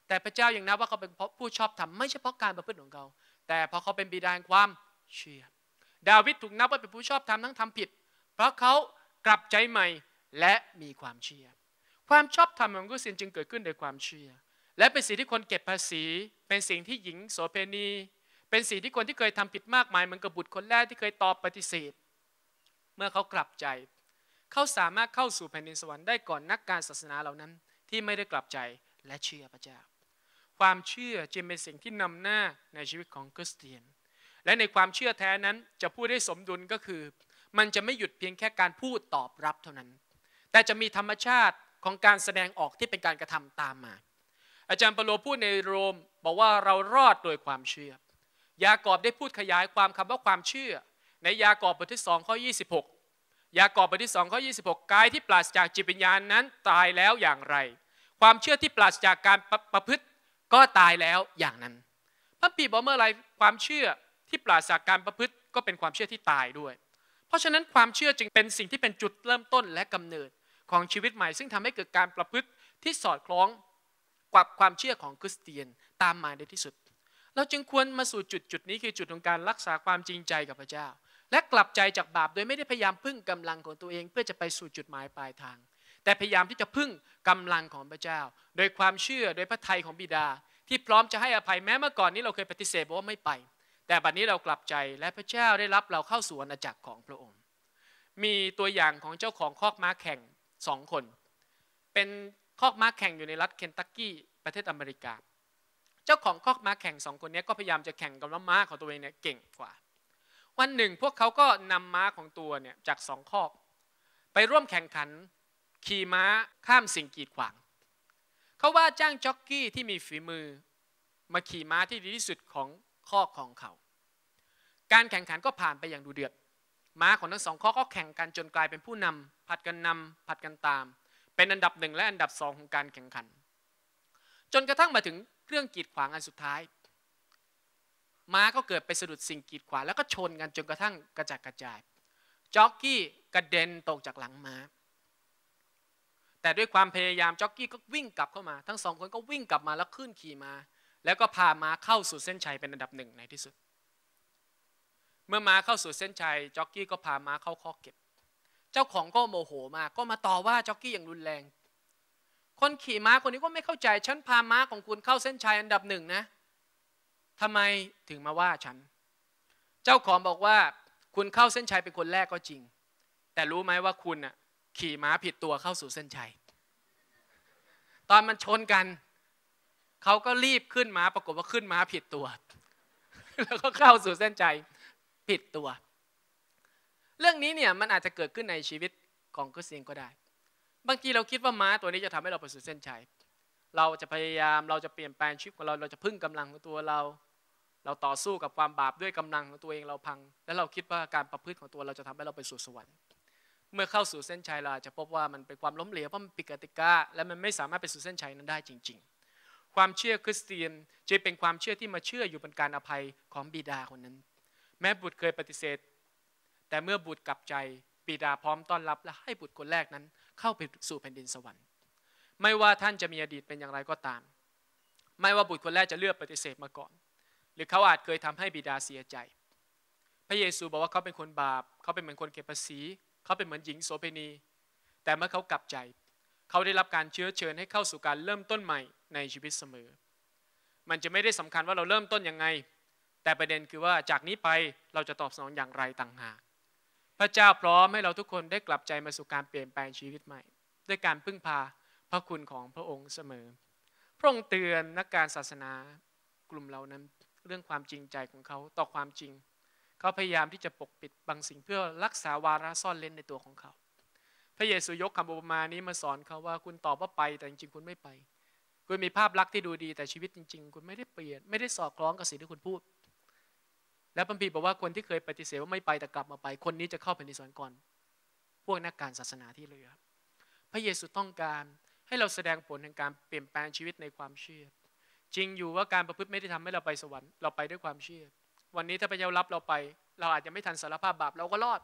Speaker 1: แต่พระเจ้ายังนับว่าเขาเป็นผู้ชอบธรรมไม่ใช่เพราะการประพฤติของเขาแต่เพราะเขาเป็นบิดาแห่งความเชื่อดาวิดถูกนับว่าเป็นผู้ชอบธรรมทั้งทำผิด เพราะเขากลับใจใหม่และมีความเชื่อความชอบธรรมของกุศลจึงเกิดขึ้นโดยความเชื่อและเป็นสิ่งที่คนเก็บภาษี เป็นสิ่งที่หญิงโสเภณี เป็นสิ่งที่คนที่เคยทำผิดมากมายเหมือนกับบุตรคนแรกที่เคยตอบปฏิเสธเมื่อเขากลับใจ เขาสามารถเข้าสู่แผ่นดินสวรรค์ได้ก่อนนักการศาสนาเหล่านั้นที่ไม่ได้กลับใจและเชื่อพระเจ้าความเชื่อจึงเป็นสิ่งที่นำหน้าในชีวิตของคริสเตียน และในความเชื่อแท้นั้นจะพูดได้สมดุลก็คือ มันจะไม่หยุดเพียงแค่การพูดตอบรับเท่านั้น แต่จะมีธรรมชาติของการแสดงออกที่เป็นการกระทำตามมา อาจารย์เปโลพูดในโรมบอกว่าเรารอดโดยความเชื่อยากอบได้พูดขยายความคำว่าความเชื่อในยากอบบทที่สองข้อ26 ยากอบบทที่สองข้อ26กาย ที่ปราศจากจิตวิญญาณนั้นตายแล้วอย่างไร ความเชื่อที่ปราศจากการประประพฤติก็ตายแล้วอย่างนั้นพระปีบอกเมื่อไรความเชื่อที่ปราศจากการประพฤติก็เป็นความเชื่อที่ตายด้วย เพราะฉะนั้นความเชื่อจึงเป็นสิ่งที่เป็นจุดเริ่มต้นและกำเนิด ของชีวิตใหม่ซึ่งทำให้เกิดการประพฤติที่สอดคล้อง กับความเชื่อของคริสเตียนตามมาในที่สุด เราจึงควรมาสู่จุดจุดนี้คือจุดของการรักษาความจริงใจกับพระเจ้าและกลับใจจากบาปโดยไม่ได้พยายามพึ่งกำลังของตัวเอง เพื่อจะไปสู่จุดหมายปลายทาง แต่พยายามที่จะพึ่งกำลังของพระเจ้า โดยความเชื่อโดยพระทัยของบิดาที่พร้อมจะให้อภัยแม้เมื่อก่อนนี้เราเคยปฏิเสธบอกว่าไม่ไป แต่บัดนี้เรากลับใจและพระเจ้าได้รับเราเข้าสู่อาณาจักรของพระองค์ มีตัวอย่างของเจ้าของคอกม้าแข่งสองคน เป็นคอกม้าแข่งอยู่ในรัฐเคนตักกี้ ประเทศอเมริกา เจ้าของคอกม้าแข่งสองคนนี้ก็พยายามจะแข่งกับม้าของตัวเองเนี่ยเก่งกว่าวันหนึ่งพวกเขาก็นำม้าของตัวเนี่ยจากสองคอกไปร่วมแข่งขัน ขี่ม้าข้ามสิ่งกีดขวาง เขาว่าจ้างจ็อกกี้ที่มีฝีมือ มาขี่ม้าที่ดีที่สุดของคอกของเขา การแข่งขันก็ผ่านไปอย่างดูเดือด ม้าของทั้งสองคอกก็แข่งกันจนกลายเป็นผู้นำผัดกันนำผัดกันตาม เป็นอันดับหนึ่งและอันดับสองของการแข่งขัน จนกระทั่งมาถึงเครื่องกีดขวางอันสุดท้ายม้าก็เกิดไปสะดุดสิ่งกีดขวางแล้วก็ชนกันจนกระทั่งกระจัดกระจายจ็อกกี้กระเด็นตกจากหลังม้า แต่ด้วยความพยายามจ็อกกี้ก็วิ่งกลับเข้ามา ทั้งสองคนก็วิ่งกลับมาแล้วขึ้นขี่มาแล้วก็พาม้าเข้าสู่เส้นชัยเป็นอันดับหนึ่งในที่สุด เมื่อม้าเข้าสู่เส้นชัยจ็อกกี้ก็พาม้าเข้าคอกเก็บ เจ้าของก็โมโหมากก็มาต่อว่าจ็อกกี้อย่างรุนแรง คนขี่ม้าคนนี้ก็ไม่เข้าใจฉันพาม้าของคุณเข้าเส้นชัยอันดับหนึ่งนะเทำไมถึงมาว่าฉัน เจ้าของบอกว่า คุณเข้าเส้นชัยเป็นคนแรกก็จริง แต่รู้ไหมว่าคุณน่ะขี่ม้าผิดตัวเข้าสู่เส้นชัย ตอนมันชนกันเขาก็รีบขึ้นม้าปรากฏว่าขึ้นม้าผิดตัว แล้วก็เข้าสู่เส้นชัยผิดตัว เรื่องนี้เนี่ยมันอาจจะเกิดขึ้นในชีวิตของคุิสเตียงก็ได้ บางทีเราคิดว่าม้าตัวนี้จะทำให้เราไปสู่เส้นชัยเราจะพยายามเราจะเปลี่ยนแปลงชีวิตของเราเราจะพึ่งกำลังของตัวเรา เราต่อสู้กับความบาปด้วยกำลังของตัวเองเราพัง และเราคิดว่าการประพฤติของตัวเราจะทำให้เราไปสู่สวรรค์ เมื่อเข้าสู่เส้นชัยเราจะพบว่ามันเป็นความล้มเหลวเพราะมันปิกติกาและมันไม่สามารถไปสู่เส้นชัยนั้นได้จริง ๆ ความเชื่อคริสเตียนจะเป็นความเชื่อที่มาเชื่ออยู่บนการอภัยของบิดาคนนั้น แม้บุตรเคยปฏิเสธ แต่เมื่อบุตรกลับใจบิดาพร้อมต้อนรับ และให้บุตรคนแรกนั้น เข้าไปสู่แผ่นดินสวรรค์ไม่ว่าท่านจะมีอดีตเป็นอย่างไรก็ตาม ไม่ว่าบุตรคนแรกจะเลือกปฏิเสธมาก่อน หรือเขาอาจเคยทำให้บิดาเสียใจ พระเยซูบอกว่าเขาเป็นคนบาป เขาเป็นเหมือนคนเก็บภาษี เขาเป็นเหมือนหญิงโสเภณี แต่เมื่อเขากลับใจ เขาได้รับการเชื้อเชิญให้เข้าสู่การเริ่มต้นใหม่ในชีวิตเสมอ มันจะไม่ได้สำคัญว่าเราเริ่มต้นยังไง แต่ประเด็นคือว่าจากนี้ไปเราจะตอบสนองอย่างไรต่างหาก พระเจ้าพร้อมให้เราทุกคนได้กลับใจมาสู่การเปลี่ยนแปลงชีวิตใหม่ ด้วยการพึ่งพาพระคุณของพระองค์เสมอ พระองค์เตือนนักการศาสนากลุ่มเหล่านั้น เรื่องความจริงใจของเขาต่อความจริง เขาพยายามที่จะปกปิดบางสิ่งเพื่อรักษาวาระซ่อนเล้นในตัวของเขา พระเยซูยกคำอุปมานี้มาสอนเขาว่า คุณตอบว่าไปแต่จริงๆคุณไม่ไป คุณมีภาพลักษณ์ที่ดูดีแต่ชีวิตจริงๆคุณไม่ได้เปลี่ยนไม่ได้สอดคล้องกับสิ่งที่คุณพูด และพัมพีบอกว่าคนที่เคยปฏิเสธว่าไม่ไปแต่กลับมาไป คนนี้จะเข้าไปในสวนก่อน พวกนักการศาสนาที่เหลือ พระเยซูต้องการให้เราแสดงผลแห่งการเปลี่ยนแปลงชีวิตในความเชื่อ จริงอยู่ว่าการประพฤติไม่ได้ทำให้เราไปสวรรค์เราไปด้วยความเชื่อ วันนี้ถ้าพระเจ้ารับเราไป เราอาจจะไม่ทันสารภาพบาปเราก็รอด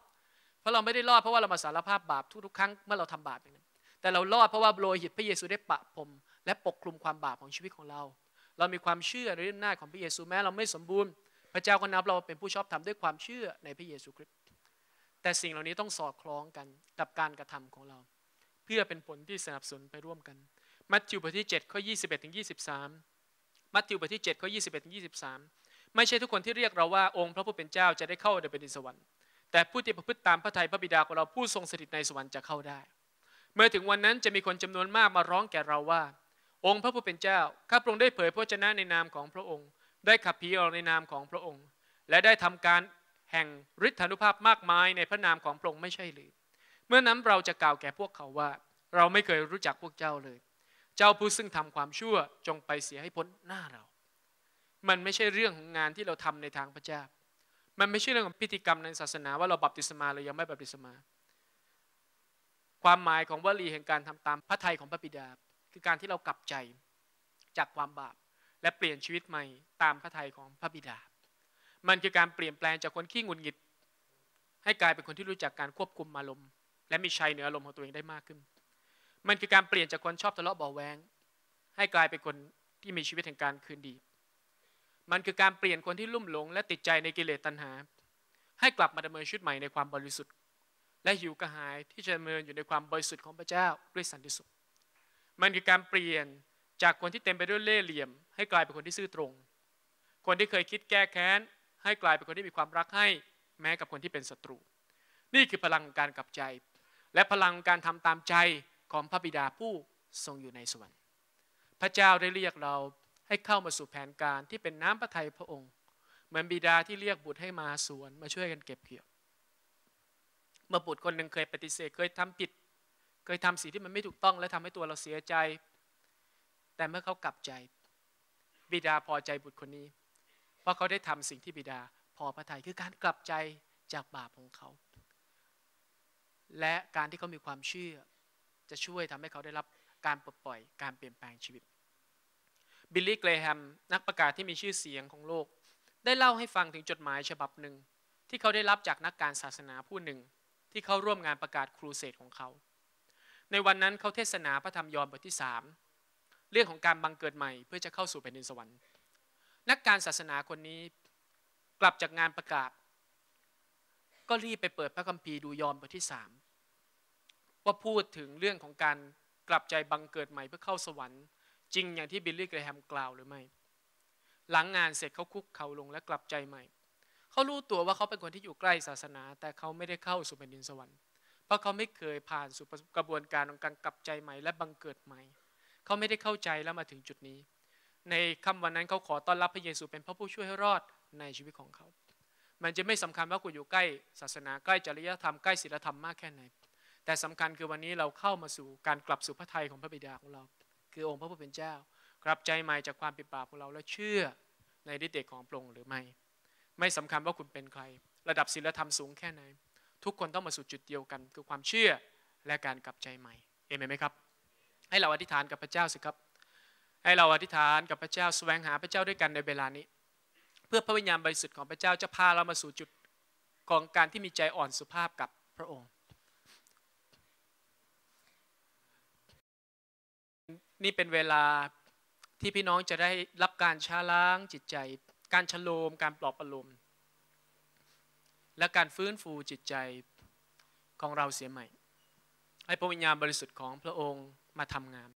Speaker 1: เพราะเราไม่ได้รอดเพราะว่าเรามาสารภาพบาปทุกๆครั้งเมื่อเราทำบาปอย่างนแต่เรารอดเพราะว่าโลหิตพระเยซูได้ปะผมและปกคลุมความบาปของชีวิตของเรา เรามีความเชื่อในเรื่องหน้าของพระเยซูแม้เราไม่สมบูรณ์ พระเจ้าก็นับเราเป็นผู้ชอบธรรมด้วยความเชื่อในพระเยซูคริสต์แต่สิ่งเหล่านี้ต้องสอดคล้องกันกับการกระทำของเราพื่อเป็นผลที่สนับสนุนไปร่วมกัน มัทธิวบทที่7ข้อ21ถึง23 มัทธิวบทที่7ข้อ21ถึง23 ไม่ใช่ทุกคนที่เรียกเราว่าองค์พระผู้เป็นเจ้าจะได้เข้าเดินไนในสวรรค์ แต่ผู้ที่ประพฤติตามพระทัยพระบิดาของเราผู้ทรงสถิตในสวรรค์จะเข้าได้ เมื่อถึงวันนั้นจะมีคนจำนวนมากมาร้องแก่เราว่าองค์ พระผู้เป็นเจ้าข้าพระองค์ได้เผยพระชนะในนามของพระองค์ ได้ขับผีออกในนามของพระองค์ และได้ทำการแห่งฤทธานุภาพมากมาย ในพระนามของพระองค์ไม่ใช่หรือเมื่อนั้นเราจะกล่าวแก่พวกเขาว่าเราไม่เคยรู้จักพวกเจ้าเลย เจ้าผู้ซึ่งทำความชั่วจงไปเสียให้พ้นหน้าเรา มันไม่ใช่เรื่องของงานที่เราทำในทางพระเจ้ามันไม่ใช่เรื่องของพิธีกรรมในศาสนา ว่าเราบัพติศมาเรายังไม่บัพติศมา ความหมายของวลีแห่งการทำตามพระทัยของพระบิดาคือการที่เรากลับใจจากความบาป และเปลี่ยนชีวิตใหม่ตามพระทัยของพระบิดามันคือการเปลี่ยนแปลงจากคนขี้งุนงิดให้กลายเป็นคนที่รู้จักการควบคุมอารมณ์และมีชัยเหนืออารมณ์ของตัวเองได้มากขึ้น มันคือการเปลี่ยนจากคนชอบทะเลาะเบาแวงให้กลายเป็นคนที่มีชีวิตแห่งการคืนดี มันคือการเปลี่ยนคนที่ลุ่มหลง และติดใจในกิเลสตัณหา ให้กลับมาดำเนินชีวิตใหม่ในความบริสุทธิ์ และหิวกระหายที่จะดำเนินอยู่ในความบริสุทธิ์ของพระเจ้าด้วยสันติสุข มันคือการเปลี่ยนจากคนที่เต็มไปด้วยเล่ห์เหลี่ยม ให้กลายเป็นคนที่ซื่อตรง คนที่เคยคิดแก้แค้น ให้กลายเป็นคนที่มีความรักให้แม้กับคนที่เป็นศัตรู นี่คือพลังการกลับใจและพลังการทำตามใจของพระบิดาผู้ทรงอยู่ในสวรรค์ พระเจ้าได้เรียกเราให้เข้ามาสู่แผนการที่เป็นน้ำพระทัยพระองค์ เหมือนบิดาที่เรียกบุตรให้มาสวนมาช่วยกันเก็บเกี่ยวเมื่อบุตรคนหนึ่งเคยปฏิเสธเคยทำผิด เคยทำสิ่งที่มันไม่ถูกต้อง และทำให้ตัวเราเสียใจ แต่เมื่อเขากลับใจ บิดาพอใจบุตรคนนี้ เพราะเขาได้ทำสิ่งที่บิดาพอพระทัย คือการกลับใจจากบาปของเขาและการที่เขามีความเชื่อ จะช่วยทำให้เขาได้รับการปลดปล่อยการเปลี่ยนแปลงชีวิต บิลลี่ เกรแฮม นักประกาศที่มีชื่อเสียงของโลก ได้เล่าให้ฟังถึงจดหมายฉบับหนึ่ง ที่เขาได้รับจากนักการศาสนาผู้หนึ่ง ที่เขาร่วมงานประกาศครูเสดของเขา ในวันนั้นเขาเทศนาพระธรรมยอห์นบทที่สามเรื่องของการบังเกิดใหม่ เพื่อจะเข้าสู่แผ่นดินสวรรค์ นักการศาสนาคนนี้กลับจากงานประกาศ ก็รีบไปเปิดพระคัมภีร์ดูยอห์นบทที่สาม่็พูดถึงเรื่องของการกลับใจบังเกิดใหม่ เพื่อเข้าสวรรค์จริงอย่างที่บิลลี่เกรแฮมกล่าวหรือไม่หลังงานเสร็จเขาคุกเข่าลงและกลับใจใหม่เขารู้ตัวว่าเขาเป็นคนที่อยู่ใกล้ศาสนา แต่เขาไม่ได้เข้าสู่แผ่นดินสวรรค์เพราะเขาไม่เคยผ่านสู่กระบวนการของการกลับใจใหม่และบังเกิดใหม่เขาไม่ได้เข้าใจแล้วมาถึงจุดนี้ ในคำวันนั้นเขาขอต้อนรับพระเยซูเป็นพระผู้ช่วยให้รอดในชีวิตของเขามันจะไม่สำคัญว่าคุณอยู่ใกล้ศาสนาใกล้จริยธรรมใกล้ศีลธรรมมากแค่ไหนแต่สำคัญคือวันนี้เราเข้ามาสู่การกลับสู่พระทัยของพระบิดาของเรา คือองค์พระผู้เป็นเจ้า กลับใจใหม่จากความเป็นบาปของเราและเชื่อในฤทธิ์เดชของพระองค์หรือไม่ไม่สำคัญว่าคุณเป็นใคร ระดับศีลธรรมสูงแค่ไหนทุกคนต้องมาสู่จุดเดียวกันคือความเชื่อและการกลับใจใหม่เอเมนไหมครับให้เราอธิษฐานกับพระเจ้าสิครับ ให้เราอธิษฐานกับพระเจ้าแสวงหาพระเจ้าด้วยกันในเวลานี้ เพื่อพระวิญญาณบริสุทธิ์ของพระเจ้าจะพาเรามาสู่จุดของการที่มีใจอ่อนสุภาพกับพระองค์นี่เป็นเวลาที่พี่น้องจะได้รับการชาล้างจิตใจ การชโลม การปลอบประโลมและการฟื้นฟูจิตใจของเราเสียใหม่ ให้พระวิญญาณบริสุทธิ์ของพระองค์มาทำงาน